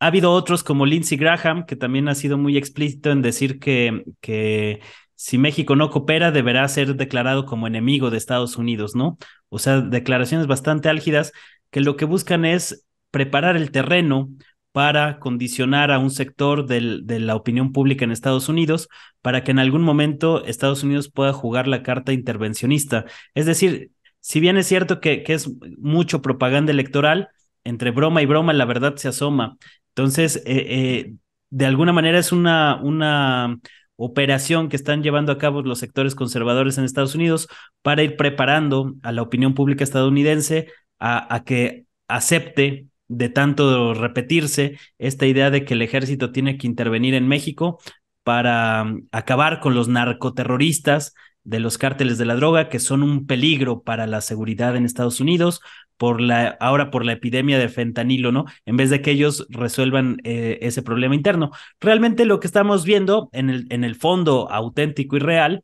ha habido otros como Lindsey Graham, que también ha sido muy explícito en decir que, que si México no coopera, deberá ser declarado como enemigo de Estados Unidos, ¿no? O sea, declaraciones bastante álgidas que lo que buscan es preparar el terreno para condicionar a un sector de la opinión pública en Estados Unidos para que en algún momento Estados Unidos pueda jugar la carta intervencionista. Es decir, si bien es cierto que, es mucho propaganda electoral, entre broma y broma la verdad se asoma. Entonces, eh, eh, de alguna manera es una, una operación que están llevando a cabo los sectores conservadores en Estados Unidos para ir preparando a la opinión pública estadounidense a, a que acepte de tanto repetirse esta idea de que el ejército tiene que intervenir en México para mm, acabar con los narcoterroristas de los cárteles de la droga que son un peligro para la seguridad en Estados Unidos por la ahora por la epidemia de fentanilo, ¿no? En vez de que ellos resuelvan eh, ese problema interno. Realmente lo que estamos viendo en el, en el fondo auténtico y real,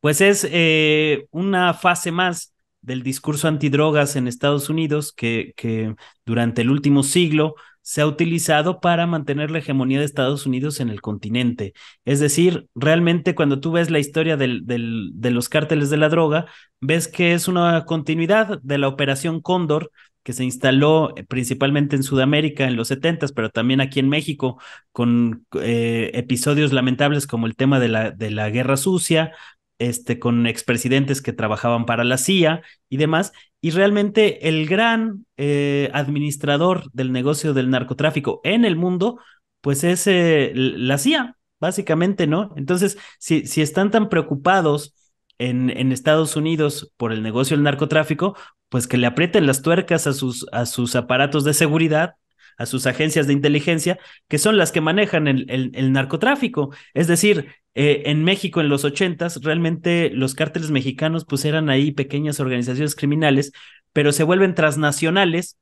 pues es eh, una fase más del discurso antidrogas en Estados Unidos que, que durante el último siglo se ha utilizado para mantener la hegemonía de Estados Unidos en el continente. Es decir, realmente cuando tú ves la historia de los cárteles de la droga, ves que es una continuidad de la operación Cóndor que se instaló eh, principalmente en Sudamérica en los 70, pero también aquí en México, con eh, episodios lamentables como el tema de la, de la guerra sucia, este, con expresidentes que trabajaban para la CIA y demás. Y realmente el gran eh, administrador del negocio del narcotráfico en el mundo, pues es eh, la CIA, básicamente, ¿no? Entonces, si, si están tan preocupados en, en, Estados Unidos por el negocio del narcotráfico, pues que le aprieten las tuercas a sus, a sus aparatos de seguridad a sus agencias de inteligencia, que son las que manejan el, narcotráfico. Es decir, eh, en México en los ochentas, realmente los cárteles mexicanos pues eran ahí pequeñas organizaciones criminales, pero se vuelven transnacionales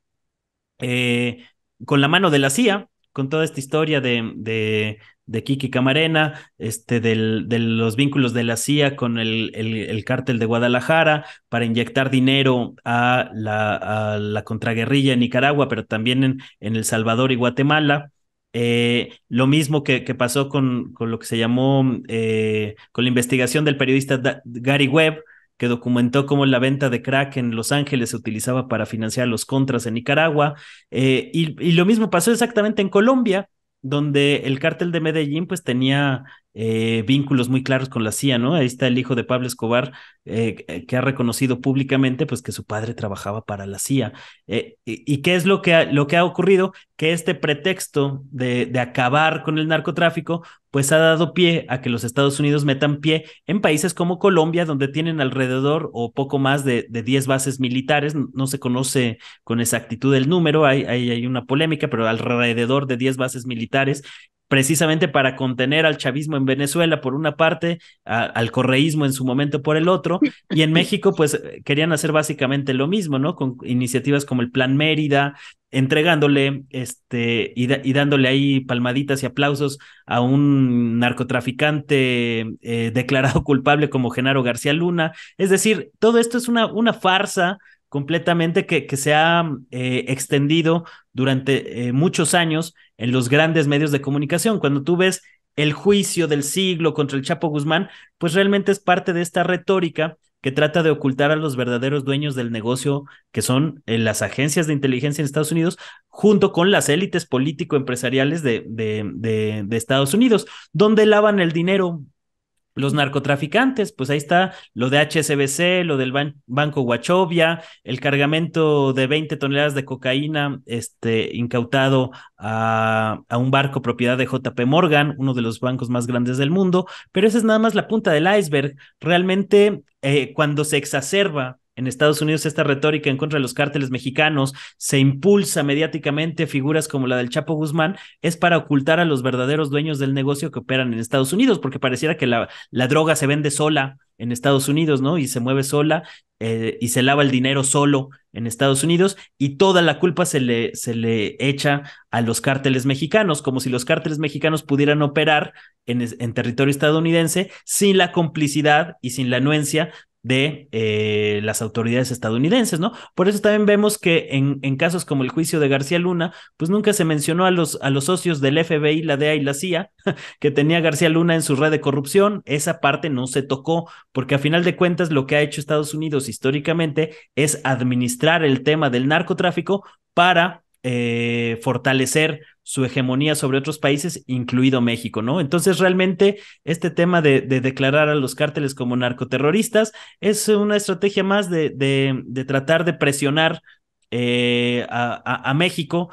eh, con la mano de la CIA, con toda esta historia de, de Kiki Camarena, este, de los vínculos de la CIA con el, el, cártel de Guadalajara para inyectar dinero a la, la contraguerrilla en Nicaragua, pero también en, en El Salvador y Guatemala. Eh, lo mismo que, que pasó con, con, lo que se llamó, eh, con la investigación del periodista Gary Webb, que documentó cómo la venta de crack en Los Ángeles se utilizaba para financiar los contras en Nicaragua. Eh, y, y lo mismo pasó exactamente en Colombia, donde el cártel de Medellín pues tenía eh, vínculos muy claros con la CIA, ¿no? Ahí está el hijo de Pablo Escobar, eh, eh, que ha reconocido públicamente pues, que su padre trabajaba para la CIA. y, qué es lo que ha, lo que ha ocurrido? Que este pretexto de, acabar con el narcotráfico, pues ha dado pie a que los Estados Unidos metan pie en países como Colombia, donde tienen alrededor o poco más de, 10 bases militares, no se conoce con exactitud el número, hay, hay, hay una polémica, pero alrededor de 10 bases militares precisamente para contener al chavismo en Venezuela por una parte, al correísmo en su momento por el otro, y en México pues eh, querían hacer básicamente lo mismo, ¿no? Con iniciativas como el Plan Mérida, entregándole este y, dándole ahí palmaditas y aplausos a un narcotraficante eh, declarado culpable como Genaro García Luna. Es decir, todo esto es una, una farsa completamente que, que se ha eh, extendido durante muchos años en los grandes medios de comunicación. Cuando tú ves el juicio del siglo contra el Chapo Guzmán, pues realmente es parte de esta retórica que trata de ocultar a los verdaderos dueños del negocio, que son eh, las agencias de inteligencia en Estados Unidos, junto con las élites político-empresariales de, de, de Estados Unidos, donde lavan el dinero los narcotraficantes, pues ahí está lo de HSBC, lo del Banco Guachovia, el cargamento de 20 toneladas de cocaína este, incautado a, un barco propiedad de JP Morgan, uno de los bancos más grandes del mundo, pero esa es nada más la punta del iceberg. Realmente, eh, cuando se exacerba en Estados Unidos esta retórica en contra de los cárteles mexicanos se impulsa mediáticamente figuras como la del Chapo Guzmán, es para ocultar a los verdaderos dueños del negocio que operan en Estados Unidos, porque pareciera que la, droga se vende sola en Estados Unidos, ¿no? Y se mueve sola eh, y se lava el dinero solo en Estados Unidos y toda la culpa se le, se le echa a los cárteles mexicanos, como si los cárteles mexicanos pudieran operar en, en territorio estadounidense sin la complicidad y sin la anuencia de eh, las autoridades estadounidenses, ¿no? Por eso también vemos que en, en, casos como el juicio de García Luna, pues nunca se mencionó a los, a los socios del FBI, la DEA y la CIA que tenía García Luna en su red de corrupción. Esa parte no se tocó, porque a final de cuentas lo que ha hecho Estados Unidos históricamente es administrar el tema del narcotráfico para eh, fortalecer su hegemonía sobre otros países, incluido México, ¿no? Entonces, realmente este tema de, declarar a los cárteles como narcoterroristas es una estrategia más de, tratar de presionar eh, a, México,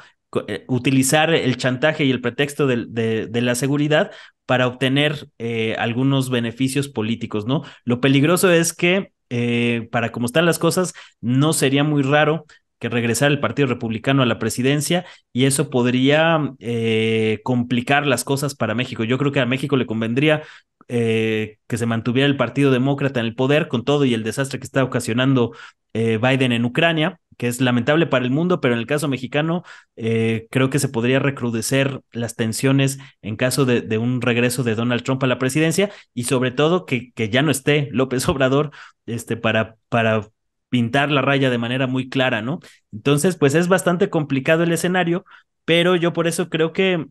eh, utilizar el chantaje y el pretexto de la seguridad para obtener eh, algunos beneficios políticos, ¿no? Lo peligroso es que, para como están las cosas, no sería muy raro que regresar el Partido Republicano a la presidencia y eso podría eh, complicar las cosas para México. Yo creo que a México le convendría eh, que se mantuviera el Partido Demócrata en el poder con todo y el desastre que está ocasionando eh, Biden en Ucrania, que es lamentable para el mundo, pero en el caso mexicano creo que se podría recrudecer las tensiones en caso de, un regreso de Donald Trump a la presidencia y sobre todo que, que ya no esté López Obrador este, para, para pintar la raya de manera muy clara, ¿no? Entonces, pues es bastante complicado el escenario, pero yo por eso creo que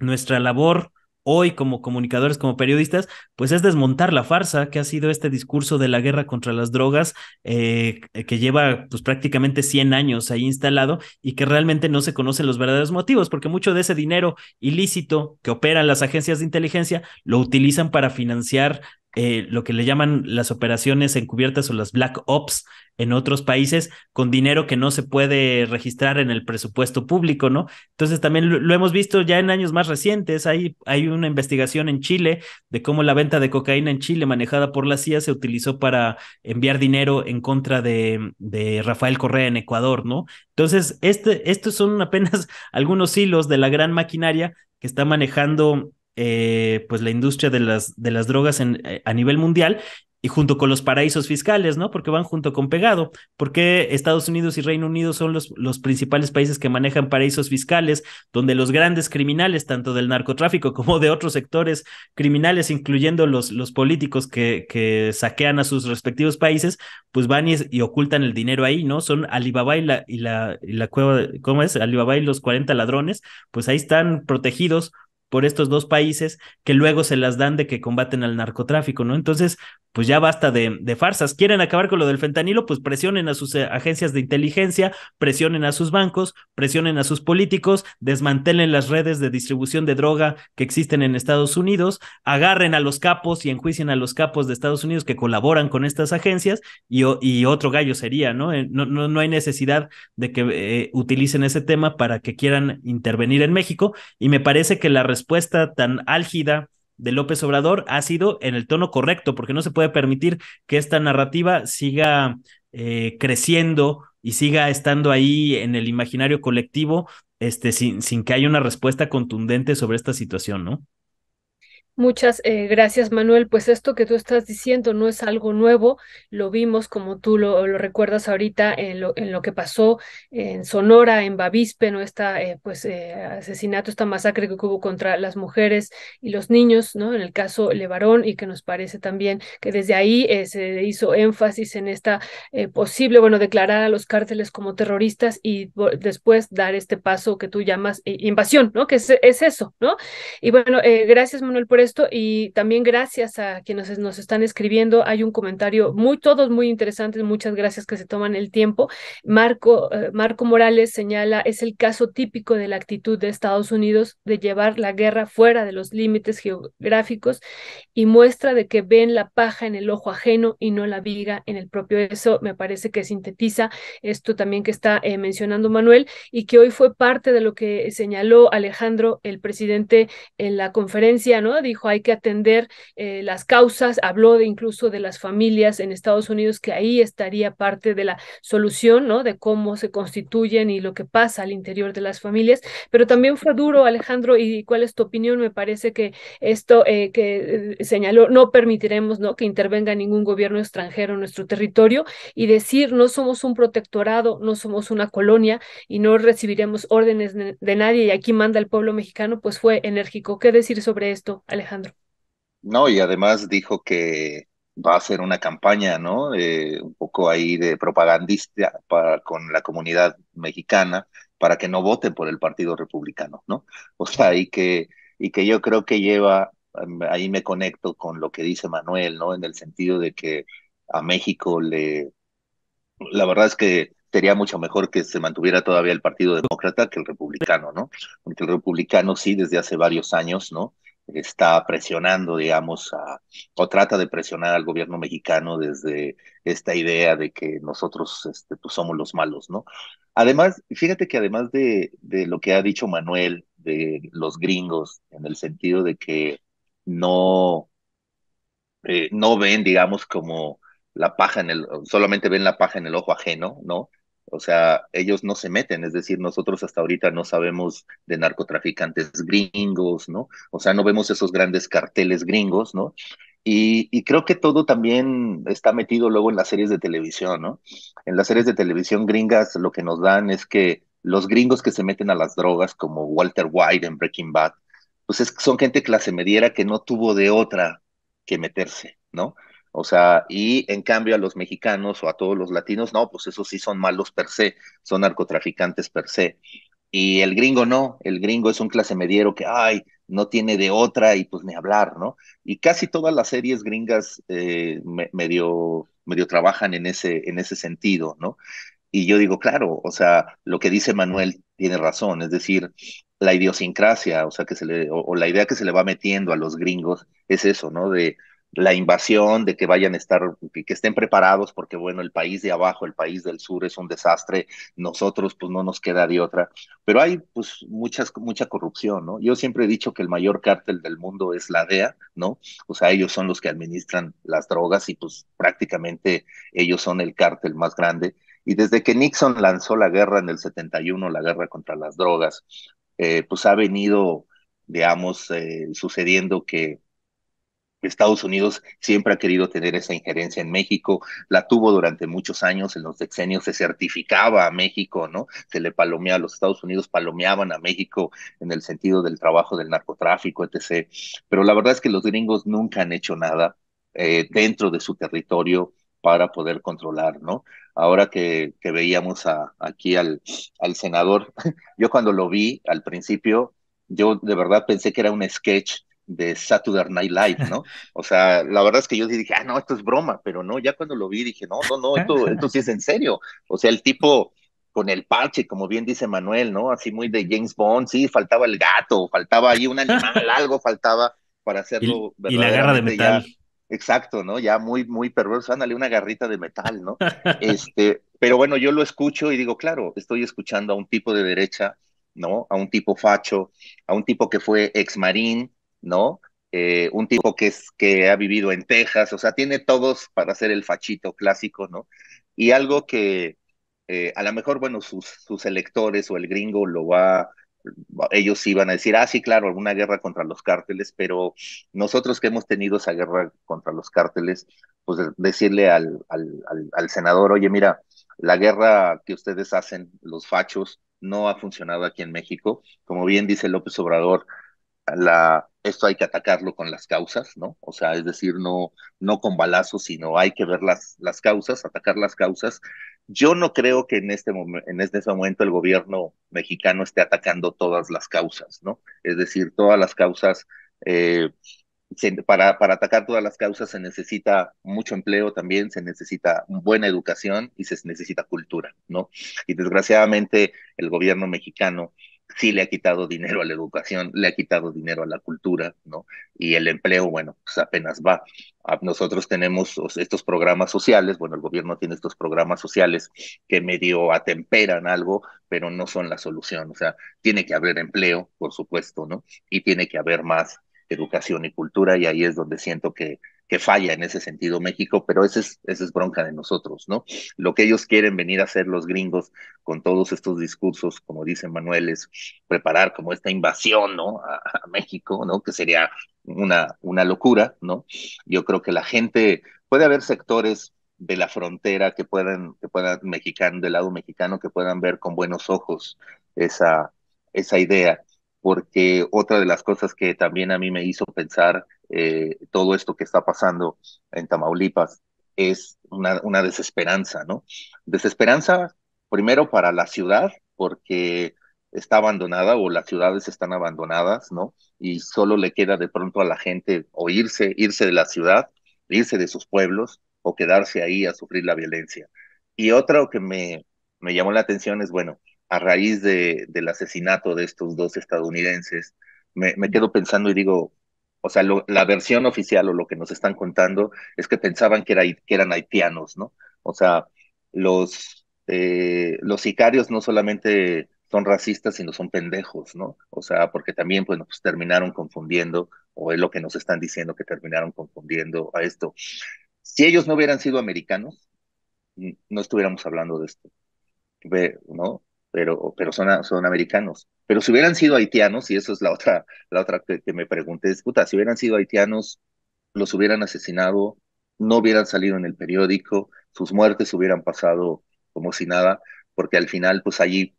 nuestra labor hoy como comunicadores, como periodistas, pues es desmontar la farsa que ha sido este discurso de la guerra contra las drogas eh, que lleva pues prácticamente 100 años ahí instalado y que realmente no se conocen los verdaderos motivos, porque mucho de ese dinero ilícito que operan las agencias de inteligencia lo utilizan para financiar eh, lo que le llaman las operaciones encubiertas o las black ops en otros países con dinero que no se puede registrar en el presupuesto público, ¿no? Entonces también lo, hemos visto ya en años más recientes, hay, hay una investigación en Chile de cómo la venta de cocaína en Chile manejada por la CIA se utilizó para enviar dinero en contra de, Rafael Correa en Ecuador, ¿no? Entonces, este, estos son apenas algunos hilos de la gran maquinaria que está manejando eh, pues la industria de las, de las drogas eh, a nivel mundial y junto con los paraísos fiscales, ¿no? Porque van junto con pegado. Porque Estados Unidos y Reino Unido son los, los, principales países que manejan paraísos fiscales, donde los grandes criminales, tanto del narcotráfico como de otros sectores criminales, incluyendo los, los políticos que, que, saquean a sus respectivos países, pues van y, ocultan el dinero ahí, ¿no? Son Alibaba y la, la, cueva, ¿cómo es? Alibaba y los 40 ladrones, pues ahí están protegidos por estos dos países que luego se las dan de que combaten al narcotráfico, ¿no? Entonces, pues ya basta de, farsas. ¿Quieren acabar con lo del fentanilo? Pues presionen a sus eh, agencias de inteligencia, presionen a sus bancos, presionen a sus políticos, desmantelen las redes de distribución de droga que existen en Estados Unidos, agarren a los capos y enjuicien a los capos de Estados Unidos que colaboran con estas agencias y, otro gallo sería, ¿no? Eh, no, no, no hay necesidad de que eh, utilicen ese tema para que quieran intervenir en México y me parece que la respuesta tan álgida de López Obrador ha sido en el tono correcto, porque no se puede permitir que esta narrativa siga eh, creciendo y siga estando ahí en el imaginario colectivo, este, sin, sin que haya una respuesta contundente sobre esta situación, ¿no? Muchas eh, gracias, Manuel. Pues esto que tú estás diciendo no es algo nuevo. Lo vimos, como tú lo, recuerdas ahorita, en lo, en lo, que pasó en Sonora, en Bavispe, ¿no? Este pues, eh, asesinato, esta masacre que hubo contra las mujeres y los niños, ¿no? En el caso Levarón, y que nos parece también que desde ahí se hizo énfasis en esta posible, bueno, declarar a los cárteles como terroristas y después dar este paso que tú llamas invasión, ¿no? Que es, es eso, ¿no? Y bueno, gracias, Manuel, por eso esto y también gracias a quienes nos están escribiendo. Hay un comentario muy, todos muy interesantes. Muchas gracias que se toman el tiempo. Marco, eh, Marco Morales señala, es el caso típico de la actitud de Estados Unidos de llevar la guerra fuera de los límites geográficos y muestra de que ven la paja en el ojo ajeno y no la viga en el propio. Eso me parece que sintetiza esto también que está eh, mencionando Manuel y que hoy fue parte de lo que señaló Alejandro, el presidente, en la conferencia, ¿no? Dijo hay que atender eh, las causas, habló de incluso de las familias en Estados Unidos, que ahí estaría parte de la solución, ¿no? De cómo se constituyen y lo que pasa al interior de las familias, pero también fue duro, Alejandro, y cuál es tu opinión, me parece que esto eh, que eh, señaló, no permitiremos, ¿no? Que intervenga ningún gobierno extranjero en nuestro territorio y decir, no somos un protectorado, no somos una colonia y no recibiremos órdenes de nadie y aquí manda el pueblo mexicano, pues fue enérgico. ¿Qué decir sobre esto, Alejandro? No, y además dijo que va a hacer una campaña, ¿no? un poco ahí de propagandista para, con la comunidad mexicana para que no voten por el Partido Republicano, ¿no? O sea, y que, y que yo creo que lleva, ahí me conecto con lo que dice Manuel, ¿no? En el sentido de que a México le, la verdad es que sería mucho mejor que se mantuviera todavía el Partido Demócrata que el Republicano, ¿no? Porque el Republicano sí, desde hace varios años, ¿no? está presionando, digamos, a, o trata de presionar al gobierno mexicano desde esta idea de que nosotros este, pues, somos los malos, ¿no? Además, fíjate que además de, lo que ha dicho Manuel de los gringos, en el sentido de que no, eh, no ven, digamos, como la paja en el, solamente ven la paja en el ojo ajeno, ¿no? O sea, ellos no se meten, es decir, nosotros hasta ahorita no sabemos de narcotraficantes gringos, ¿no? O sea, no vemos esos grandes carteles gringos, ¿no? Y, creo que todo también está metido luego en las series de televisión, ¿no? En las series de televisión gringas lo que nos dan es que los gringos que se meten a las drogas, como Walter White en Breaking Bad, pues es, son gente clase mediera que no tuvo de otra que meterse, ¿no? O sea, y en cambio a los mexicanos o a todos los latinos, no, pues esos sí son malos per se, son narcotraficantes per se. Y el gringo no, el gringo es un clase mediero que, ay, no tiene de otra y pues ni hablar, ¿no? Y casi todas las series gringas eh, medio, medio trabajan en ese, en ese sentido, ¿no? Y yo digo, claro, o sea, lo que dice Manuel tiene razón, es decir, la idiosincrasia, o sea, que se le, o, o la idea que se le va metiendo a los gringos es eso, ¿no? De, la invasión, de que vayan a estar, que, estén preparados, porque bueno, el país de abajo, el país del sur es un desastre, nosotros pues no nos queda de otra, pero hay pues muchas, mucha corrupción, ¿no? Yo siempre he dicho que el mayor cártel del mundo es la DEA, ¿no? O sea, ellos son los que administran las drogas y pues prácticamente ellos son el cártel más grande. Y desde que Nixon lanzó la guerra en el 71, la guerra contra las drogas, eh, pues ha venido, digamos, eh, sucediendo que Estados Unidos siempre ha querido tener esa injerencia en México, la tuvo durante muchos años, en los decenios se certificaba a México, ¿no? Se le palomeaba, los Estados Unidos palomeaban a México en el sentido del trabajo del narcotráfico, etc. Pero la verdad es que los gringos nunca han hecho nada eh, dentro de su territorio para poder controlar, ¿no? Ahora que, veíamos aquí al, al senador, yo cuando lo vi al principio, yo de verdad pensé que era un sketch de Saturday Night Live, ¿no? O sea, la verdad es que yo dije, ah, no, esto es broma, pero no, ya cuando lo vi dije, no, no, no, esto, esto sí es en serio. O sea, el tipo con el parche, como bien dice Manuel, ¿no? Así muy de James Bond, sí, faltaba el gato, faltaba ahí un animal, algo faltaba para hacerlo. Y, la garra de metal. exacto, ¿no? Ya muy, muy perverso, ándale una garrita de metal, ¿no? este, pero bueno, yo lo escucho y digo, claro, estoy escuchando a un tipo de derecha, ¿no? A un tipo facho, a un tipo que fue ex marín, ¿no? Eh, un tipo que, es, que ha vivido en Texas, o sea, tiene todos para ser el fachito clásico, ¿no? Y algo que eh, a lo mejor, bueno, sus, sus electores o el gringo lo va, ellos iban a decir, ah, sí, claro, alguna guerra contra los cárteles, pero nosotros que hemos tenido esa guerra contra los cárteles, pues decirle al, al, al, senador, oye, mira, la guerra que ustedes hacen, los fachos, no ha funcionado aquí en México. Como bien dice López Obrador, la, esto hay que atacarlo con las causas, ¿no? O sea, es decir, no, no con balazos, sino hay que ver las, las causas, atacar las causas. Yo no creo que en este, en este momento el gobierno mexicano esté atacando todas las causas, ¿no? Es decir, todas las causas, eh, para, para atacar todas las causas se necesita mucho empleo también, se necesita buena educación y se necesita cultura, ¿no? Y desgraciadamente el gobierno mexicano sí le ha quitado dinero a la educación, le ha quitado dinero a la cultura, ¿no? Y el empleo, bueno, pues apenas va. Ah, nosotros tenemos estos programas sociales, bueno, el gobierno tiene estos programas sociales que medio atemperan algo, pero no son la solución. O sea, tiene que haber empleo, por supuesto, ¿no? Y tiene que haber más educación y cultura, y ahí es donde siento que que falla en ese sentido México, pero esa es, ese es bronca de nosotros, ¿no? Lo que ellos quieren venir a hacer los gringos con todos estos discursos, como dice Manuel, es preparar como esta invasión, ¿no? A, México, ¿no? Que sería una, una locura, ¿no? Yo creo que la gente, puede haber sectores de la frontera que puedan, que puedan, mexicano, del lado mexicano, que puedan ver con buenos ojos esa, esa idea, porque otra de las cosas que también a mí me hizo pensar eh, todo esto que está pasando en Tamaulipas es una, desesperanza, ¿no? Desesperanza primero para la ciudad, porque está abandonada o las ciudades están abandonadas, ¿no? Y solo le queda de pronto a la gente o irse, irse de la ciudad, irse de sus pueblos o quedarse ahí a sufrir la violencia. Y otro que me, me llamó la atención es, bueno, a raíz del asesinato de estos dos estadounidenses, me quedo pensando y digo, o sea, la versión oficial o lo que nos están contando es que pensaban que, eran haitianos, ¿no? O sea, los, eh, los sicarios no solamente son racistas, sino son pendejos, ¿no? O sea, porque también pues, pues terminaron confundiendo, o es lo que nos están diciendo que terminaron confundiendo a esto. Si ellos no hubieran sido americanos, no estuviéramos hablando de esto, ¿no? pero, pero son, americanos. Pero si hubieran sido haitianos, y eso es la otra, la otra que, me pregunté, puta, si hubieran sido haitianos, los hubieran asesinado, no hubieran salido en el periódico, sus muertes hubieran pasado como si nada, porque al final, pues allí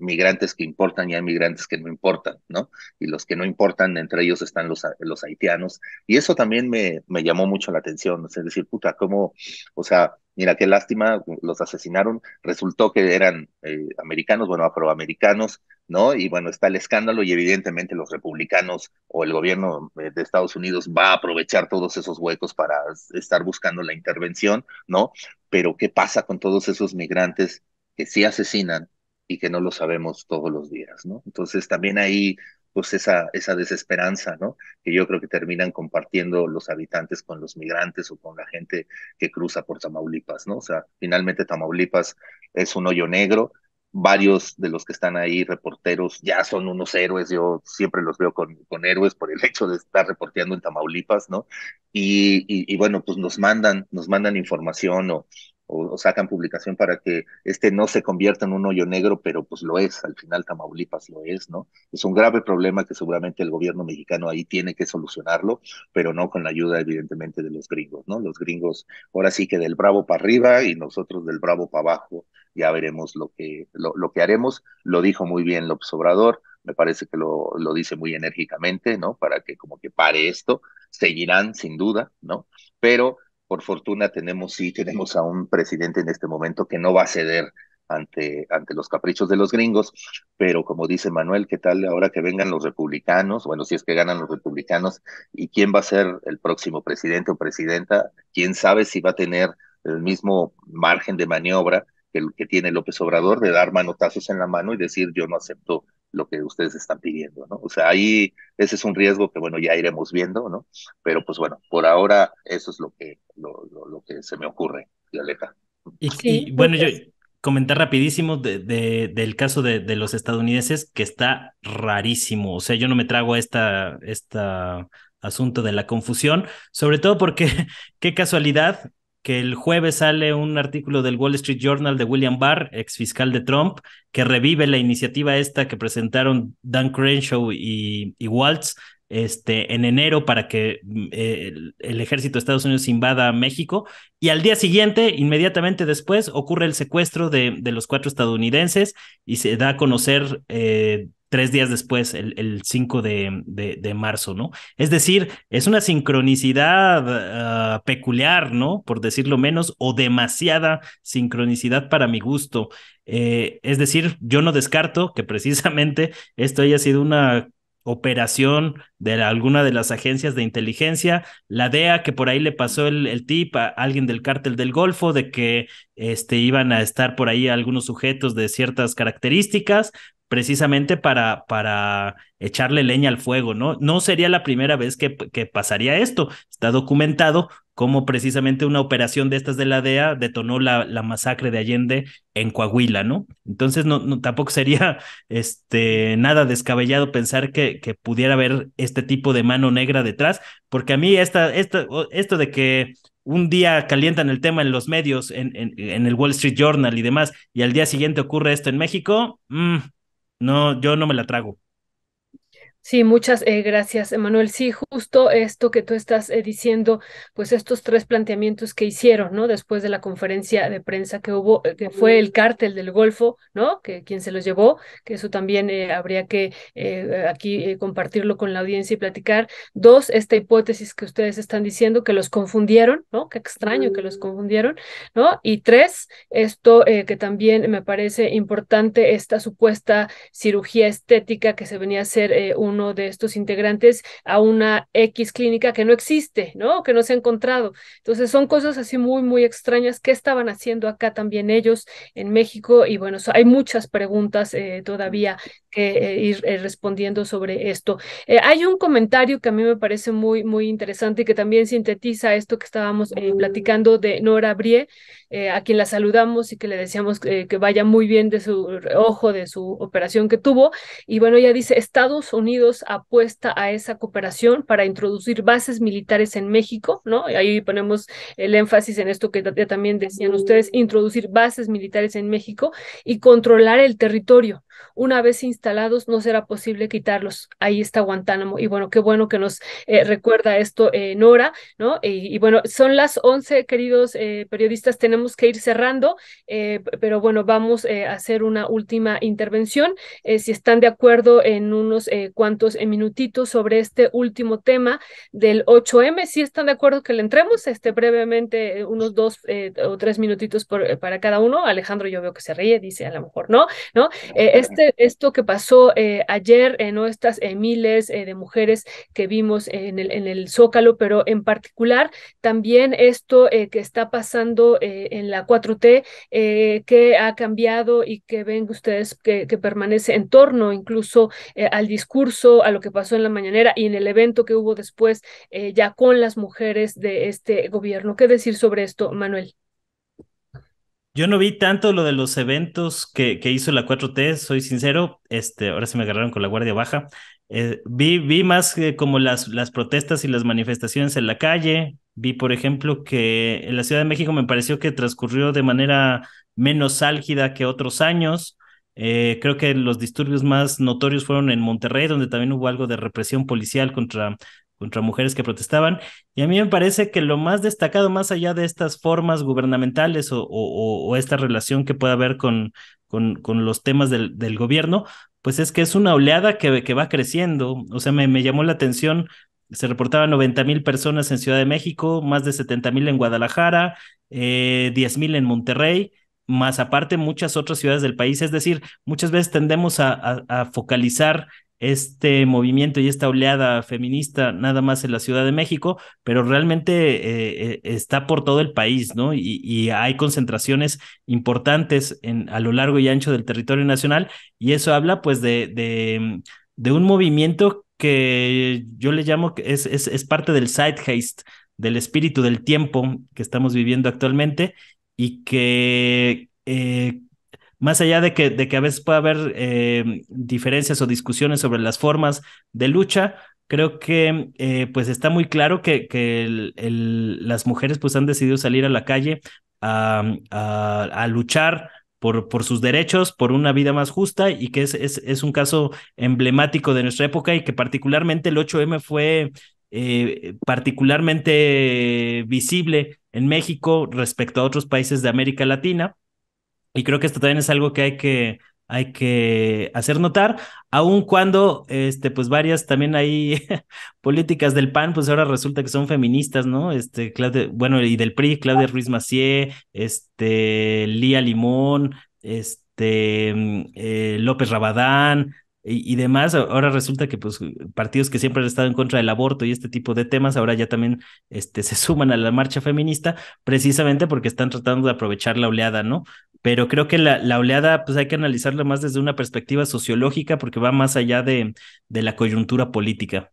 migrantes que importan y hay migrantes que no importan, ¿no? Y los que no importan, entre ellos están los, haitianos. Y eso también me, llamó mucho la atención, es decir, puta, cómo, o sea, mira qué lástima, los asesinaron, resultó que eran eh, americanos, bueno, afroamericanos, ¿no? Y bueno, está el escándalo y evidentemente los republicanos o el gobierno eh, de Estados Unidos va a aprovechar todos esos huecos para estar buscando la intervención, ¿no? Pero ¿qué pasa con todos esos migrantes que sí asesinan, y que no lo sabemos todos los días, ¿no? Entonces también ahí, pues esa, esa desesperanza, ¿no? Que yo creo que terminan compartiendo los habitantes con los migrantes o con la gente que cruza por Tamaulipas, ¿no? O sea, finalmente Tamaulipas es un hoyo negro, varios de los que están ahí, reporteros, ya son unos héroes, yo siempre los veo con, con héroes por el hecho de estar reporteando en Tamaulipas, ¿no? Y, y, y bueno, pues nos mandan, nos mandan información o o, sacan publicación para que este no se convierta en un hoyo negro, pero pues lo es, al final Tamaulipas lo es, ¿no? Es un grave problema que seguramente el gobierno mexicano ahí tiene que solucionarlo, pero no con la ayuda evidentemente de los gringos, ¿no? Los gringos ahora sí que del bravo para arriba y nosotros del bravo para abajo, ya veremos lo que, que haremos, lo dijo muy bien López Obrador, me parece que lo, lo dice muy enérgicamente, ¿no? Para que como que pare esto, seguirán sin duda, ¿no? Pero por fortuna tenemos, sí, tenemos a un presidente en este momento que no va a ceder ante, ante los caprichos de los gringos, pero como dice Manuel, ¿qué tal ahora que vengan los republicanos? Bueno, si es que ganan los republicanos, ¿y quién va a ser el próximo presidente o presidenta? ¿Quién sabe si va a tener el mismo margen de maniobra que, que tiene López Obrador de dar manotazos en la mano y decir yo no acepto lo que ustedes están pidiendo, ¿no? O sea, ahí ese es un riesgo que, bueno, ya iremos viendo, ¿no? Pero pues bueno, por ahora eso es lo que, lo, que se me ocurre, Violeta. Y, y bueno, yo comentar rapidísimo de, de, del caso de, los estadounidenses que está rarísimo, o sea, yo no me trago esta, esta asunto de la confusión, sobre todo porque qué casualidad que el jueves sale un artículo del Wall Street Journal de William Barr, ex fiscal de Trump, que revive la iniciativa esta que presentaron Dan Crenshaw y, Waltz este, en enero para que mm, el, ejército de Estados Unidos invada México. Y al día siguiente, inmediatamente después, ocurre el secuestro de, los cuatro estadounidenses y se da a conocer eh, tres días después, el, 5 de, marzo, ¿no? Es decir, es una sincronicidad ah, peculiar, ¿no? Por decirlo menos, o demasiada sincronicidad para mi gusto. Eh, es decir, yo no descarto que precisamente esto haya sido una operación de alguna de las agencias de inteligencia, la DEA que por ahí le pasó el, tip a alguien del cártel del Golfo de que este, iban a estar por ahí algunos sujetos de ciertas características, precisamente para, para echarle leña al fuego, ¿no? No sería la primera vez que, pasaría esto. Está documentado cómo precisamente una operación de estas de la DEA detonó la, la masacre de Allende en Coahuila, ¿no? Entonces, no, no tampoco sería este, nada descabellado pensar que, que, pudiera haber este tipo de mano negra detrás, porque a mí esta, esta, esto de que un día calientan el tema en los medios, en, en, en, el Wall Street Journal y demás, y al día siguiente ocurre esto en México, mmm, no, yo no me la trago. Sí, muchas eh, gracias, Emanuel. Sí, justo esto que tú estás eh, diciendo, pues estos tres planteamientos que hicieron, ¿no? Después de la conferencia de prensa que hubo, eh, que fue el cártel del Golfo, ¿no? Que quien se los llevó, que eso también habría que aquí compartirlo con la audiencia y platicar. Dos, esta hipótesis que ustedes están diciendo, que los confundieron, ¿no? Qué extraño que los confundieron, ¿no? Y tres, esto que también me parece importante, esta supuesta cirugía estética que se venía a hacer un uno de estos integrantes a una X clínica que no existe, ¿no? Que no se ha encontrado. Entonces son cosas así muy, muy extrañas ¿Qué estaban haciendo acá también ellos en México y bueno, hay muchas preguntas eh, todavía que eh, ir eh, respondiendo sobre esto. hay un comentario que a mí me parece muy, muy interesante y que también sintetiza esto que estábamos platicando de Nora Brie, a quien la saludamos y que le deseamos que vaya muy bien de su ojo, de su operación que tuvo. Y bueno, ella dice, Estados Unidos apuesta a esa cooperación para introducir bases militares en México, ¿no? Ahí ponemos el énfasis en esto que ya también decían ustedes, introducir bases militares en México y controlar el territorio una vez instalados no será posible quitarlos. Ahí está Guantánamo. Y bueno, qué bueno que nos eh, recuerda esto Nora, ¿no? Y, bueno, son las once queridos eh, periodistas, tenemos que ir cerrando, eh, pero bueno, vamos a hacer una última intervención. si están de acuerdo en unos cuantos minutitos sobre este último tema del 8M, si están de acuerdo que le entremos, este brevemente, unos dos o tres minutitos por, para cada uno. Alejandro, yo veo que se ríe, dice a lo mejor no, ¿no? esto que pasó eh, ayer en nuestras eh, miles eh, de mujeres que vimos en el, en el Zócalo, pero en particular también esto que está pasando en la 4T, que ha cambiado y que ven ustedes que, que permanece en torno incluso al discurso, a lo que pasó en la mañanera y en el evento que hubo después ya con las mujeres de este gobierno. ¿Qué decir sobre esto, Manuel? Yo no vi tanto lo de los eventos que, hizo la 4T, soy sincero, este, ahora se me agarraron con la guardia baja. Eh, vi, vi más como las, las protestas y las manifestaciones en la calle. Vi, por ejemplo, que en la Ciudad de México me pareció que transcurrió de manera menos álgida que otros años. Eh, creo que los disturbios más notorios fueron en Monterrey, donde también hubo algo de represión policial contra contra mujeres que protestaban. Y a mí me parece que lo más destacado, más allá de estas formas gubernamentales o, esta relación que pueda haber con, con, con los temas del, gobierno, pues es que es una oleada que, que va creciendo. O sea, me, me llamó la atención. Se reportaban 90 mil personas en Ciudad de México, más de 70 mil en Guadalajara, eh, 10 mil en Monterrey más aparte muchas otras ciudades del país. Es decir, muchas veces tendemos a focalizar este movimiento y esta oleada feminista nada más en la Ciudad de México, pero realmente eh, eh, está por todo el país, ¿no? Y, y hay concentraciones importantes en, a lo largo y ancho del territorio nacional y eso habla pues de, de, de un movimiento que yo le llamo que es, es, es parte del zeitgeist, del espíritu del tiempo que estamos viviendo actualmente y que eh, más allá de que, de que a veces pueda haber eh, diferencias o discusiones sobre las formas de lucha, creo que eh, pues está muy claro que, que las mujeres pues han decidido salir a la calle a, luchar por, por, sus derechos, por una vida más justa y que es, es, un caso emblemático de nuestra época y que particularmente el 8M fue eh, particularmente visible en México respecto a otros países de América Latina y creo que esto también es algo que hay que, hay que hacer notar, aun cuando, este, pues varias también hay políticas del PAN, pues ahora resulta que son feministas, ¿no? Este, bueno, y del PRI, Claudia Ruiz Macié, este, Lía Limón, este, mm, eh, López Rabadán, y, y, demás, ahora resulta que pues partidos que siempre han estado en contra del aborto y este tipo de temas, ahora ya también este, se suman a la marcha feminista, precisamente porque están tratando de aprovechar la oleada, ¿no? Pero creo que la, la oleada pues hay que analizarla más desde una perspectiva sociológica porque va más allá de, de la coyuntura política.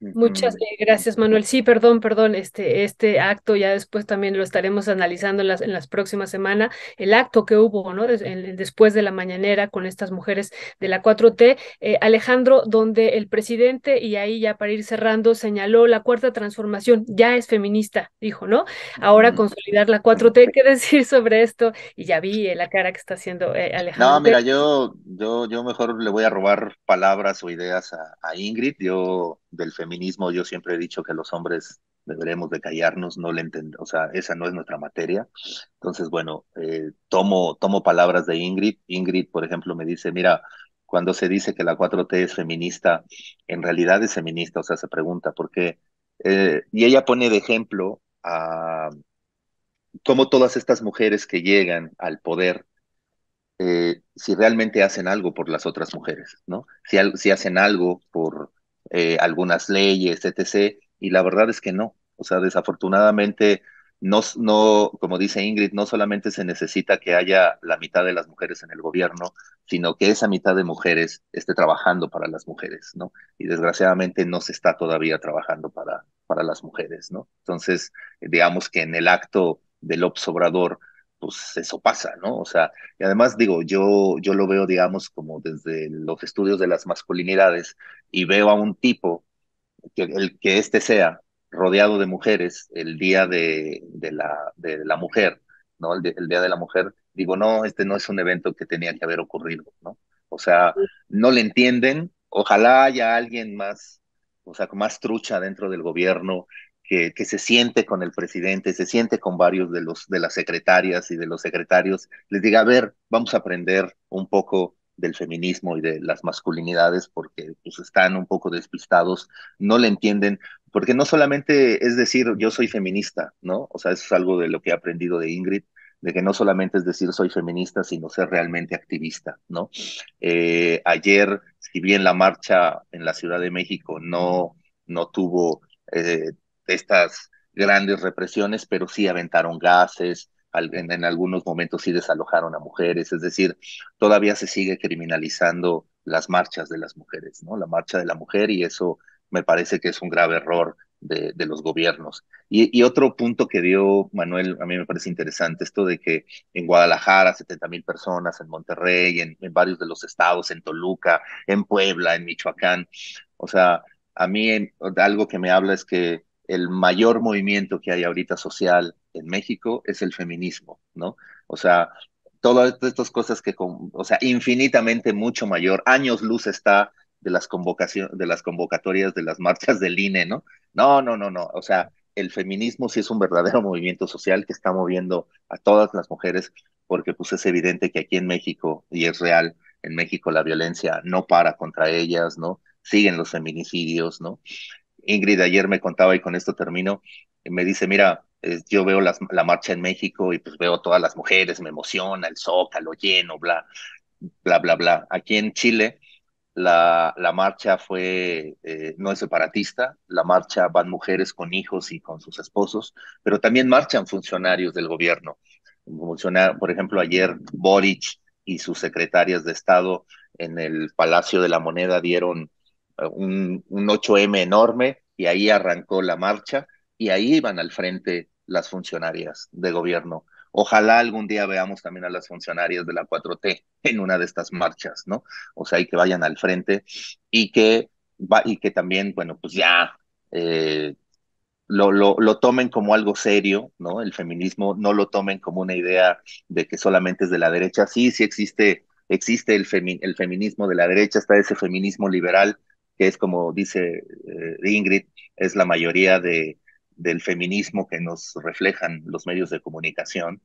Muchas eh, gracias, Manuel. Sí, perdón, perdón, este, este acto ya después también lo estaremos analizando en las, en las próximas semanas, el acto que hubo, ¿no? después de la mañanera con estas mujeres de la 4T. Eh, Alejandro, donde el presidente, y ahí ya para ir cerrando, señaló la cuarta transformación, ya es feminista, dijo, ¿no? Ahora consolidar la 4T, ¿qué decir sobre esto? Y ya vi eh, la cara que está haciendo Alejandro. No, mira, yo, yo, yo mejor le voy a robar palabras o ideas a Ingrid, yo del feminismo, yo siempre he dicho que los hombres deberemos de callarnos, no le entiendo, o sea, esa no es nuestra materia. Entonces, bueno, eh, tomo, tomo palabras de Ingrid. Ingrid, por ejemplo, me dice, mira, cuando se dice que la 4T es feminista, en realidad es feminista, o sea, se pregunta por qué. Eh, y ella pone de ejemplo a cómo todas estas mujeres que llegan al poder, eh, si realmente hacen algo por las otras mujeres, ¿no? Si, si hacen algo por eh, algunas leyes, etc. Y la verdad es que no. O sea, desafortunadamente, no, no, como dice Ingrid, no solamente se necesita que haya la mitad de las mujeres en el gobierno, sino que esa mitad de mujeres esté trabajando para las mujeres, ¿no? Y desgraciadamente no se está todavía trabajando para, para las mujeres, ¿no? Entonces, digamos que en el acto del obsobrador pues eso pasa, ¿no? O sea, y además digo, yo, yo lo veo, digamos, como desde los estudios de las masculinidades y veo a un tipo, que, el que este sea, rodeado de mujeres el día de, de, la, de la mujer, ¿no? El, día de la mujer, digo, no, este no es un evento que tenía que haber ocurrido, ¿no? O sea, no le entienden, ojalá haya alguien más, o sea, más trucha dentro del gobierno que, se siente con el presidente, se siente con varios de, los, de las secretarias y de los secretarios, les diga, a ver, vamos a aprender un poco del feminismo y de las masculinidades porque pues, están un poco despistados, no le entienden, porque no solamente es decir yo soy feminista, ¿no? O sea, eso es algo de lo que he aprendido de Ingrid, de que no solamente es decir soy feminista, sino ser realmente activista, ¿no? Eh, ayer, si bien la marcha en la Ciudad de México no, no tuvo eh, estas grandes represiones, pero sí aventaron gases, en, algunos momentos sí desalojaron a mujeres, es decir, todavía se sigue criminalizando las marchas de las mujeres, ¿no? La marcha de la mujer y eso me parece que es un grave error de, de los gobiernos. Y, otro punto que dio Manuel, a mí me parece interesante, esto de que en Guadalajara 70 mil personas, en Monterrey, en varios de los estados, en Toluca, en Puebla, en Michoacán, o sea, a mí algo que me habla es que el mayor movimiento que hay ahorita social en México es el feminismo, ¿no? O sea, todas estas cosas que, o sea, infinitamente mucho mayor, años luz está de las, de las convocatorias de las marchas del INE, ¿no? No, no, no, no. O sea, el feminismo sí es un verdadero movimiento social que está moviendo a todas las mujeres, porque pues es evidente que aquí en México, y es real, en México la violencia no para contra ellas, ¿no? Siguen los feminicidios, ¿no? Ingrid ayer me contaba y con esto termino, me dice, mira, eh, yo veo la marcha en México y pues veo todas las mujeres, me emociona, el zócalo lleno, bla, bla, bla, bla. Aquí en Chile la, la marcha fue, eh, no es separatista, la marcha van mujeres con hijos y con sus esposos, pero también marchan funcionarios del gobierno. por ejemplo, ayer Boric y sus secretarias de Estado en el Palacio de la Moneda dieron un, un 8M enorme y ahí arrancó la marcha y ahí iban al frente las funcionarias de gobierno. Ojalá algún día veamos también a las funcionarias de la 4T en una de estas marchas, ¿no? O sea, y que vayan al frente y que, y que también, bueno, pues ya eh, lo, lo, tomen como algo serio, ¿no? El feminismo no lo tomen como una idea de que solamente es de la derecha. Sí, sí existe, existe el, el feminismo de la derecha, está ese feminismo liberal, que es como dice eh, Ingrid, es la mayoría de, del feminismo que nos reflejan los medios de comunicación,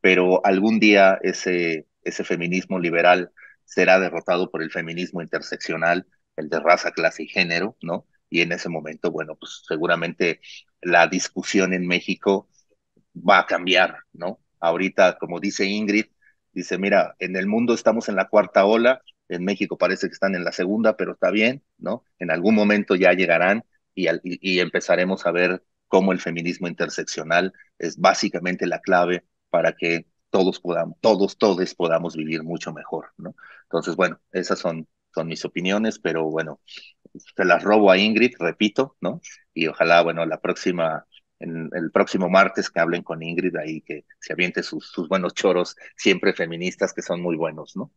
pero algún día ese, ese feminismo liberal será derrotado por el feminismo interseccional, el de raza, clase y género, ¿no? Y en ese momento, bueno, pues seguramente la discusión en México va a cambiar, ¿no? Ahorita, como dice Ingrid, dice, mira, en el mundo estamos en la cuarta ola, en México parece que están en la segunda, pero está bien, ¿no? En algún momento ya llegarán y, empezaremos a ver cómo el feminismo interseccional es básicamente la clave para que todos podamos, todos, todos podamos vivir mucho mejor, ¿no? Entonces, bueno, esas son, mis opiniones, pero bueno, se las robo a Ingrid, repito, ¿no? Y ojalá, bueno, la próxima, el próximo martes que hablen con Ingrid ahí, que se aviente sus, sus buenos choros, siempre feministas, que son muy buenos, ¿no?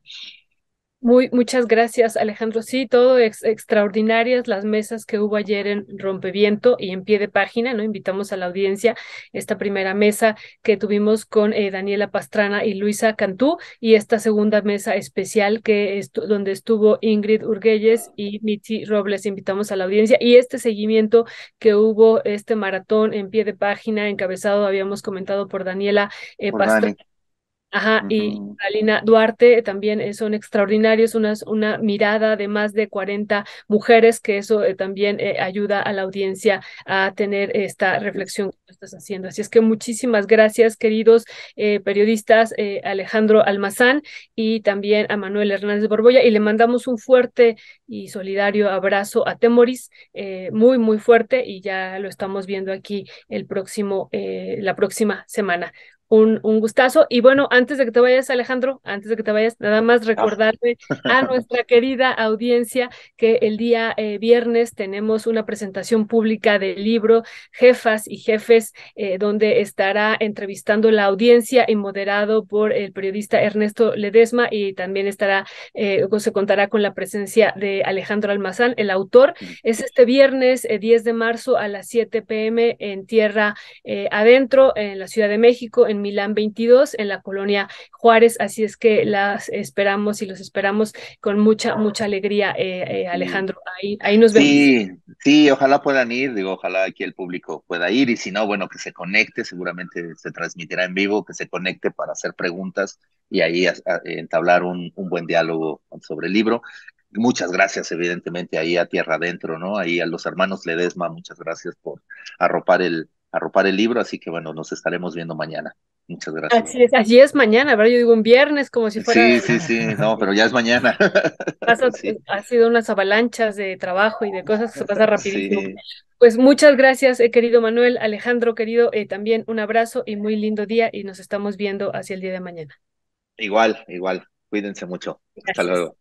Muy, muchas gracias, Alejandro. Sí, todo es extraordinarias las mesas que hubo ayer en Rompeviento y en pie de página, ¿no? Invitamos a la audiencia esta primera mesa que tuvimos con eh, Daniela Pastrana y Luisa Cantú y esta segunda mesa especial que donde estuvo Ingrid Urguelles y Mitzi Robles. Invitamos a la audiencia y este seguimiento que hubo, este maratón en pie de página encabezado, habíamos comentado por Daniela eh, Pastrana. Ajá, y Alina Duarte eh, también eh, son extraordinarios, una mirada de más de 40 mujeres, que eso eh, también ayuda a la audiencia a tener esta reflexión que estás haciendo. Así es que muchísimas gracias, queridos periodistas Alejandro Almazán y también a Manuel Hernández Borboya, y le mandamos un fuerte y solidario abrazo a Temoris, muy, muy fuerte, y ya lo estamos viendo aquí el próximo, la próxima semana un, gustazo. Y bueno, antes de que te vayas, Alejandro, antes de que te vayas, nada más ah. recordarle a nuestra querida audiencia que el día eh, viernes tenemos una presentación pública del libro Jefas y Jefes, eh, donde estará entrevistando la audiencia y moderado por el periodista Ernesto Ledesma y también estará, eh, se contará con la presencia de Alejandro Almazán, el autor. Es este viernes 10 de marzo a las 7 pm en Tierra Adentro, en la Ciudad de México, en Milán 22, en la colonia Juárez. Así es que las esperamos y los esperamos con mucha, mucha alegría, eh, eh, Alejandro. Ahí, ahí nos vemos. Sí, sí, ojalá puedan ir, digo, ojalá aquí el público pueda ir y si no, bueno, que se conecte, seguramente se transmitirá en vivo, que se conecte para hacer preguntas y ahí entablar un, un buen diálogo sobre el libro muchas gracias, evidentemente, ahí a Tierra Adentro, ¿no? Ahí a los hermanos Ledesma, muchas gracias por arropar el, arropar el libro, así que bueno, nos estaremos viendo mañana. Muchas gracias. Así es, así es mañana, ¿verdad? Yo digo un viernes como si fuera. Sí, sí, sí, no, pero ya es mañana. Ha sido unas avalanchas de trabajo y de cosas que se pasa rapidísimo. Pues muchas gracias, eh, querido Manuel, Alejandro, querido, eh, también un abrazo y muy lindo día y nos estamos viendo hacia el día de mañana. Igual, igual. Cuídense mucho. Hasta luego.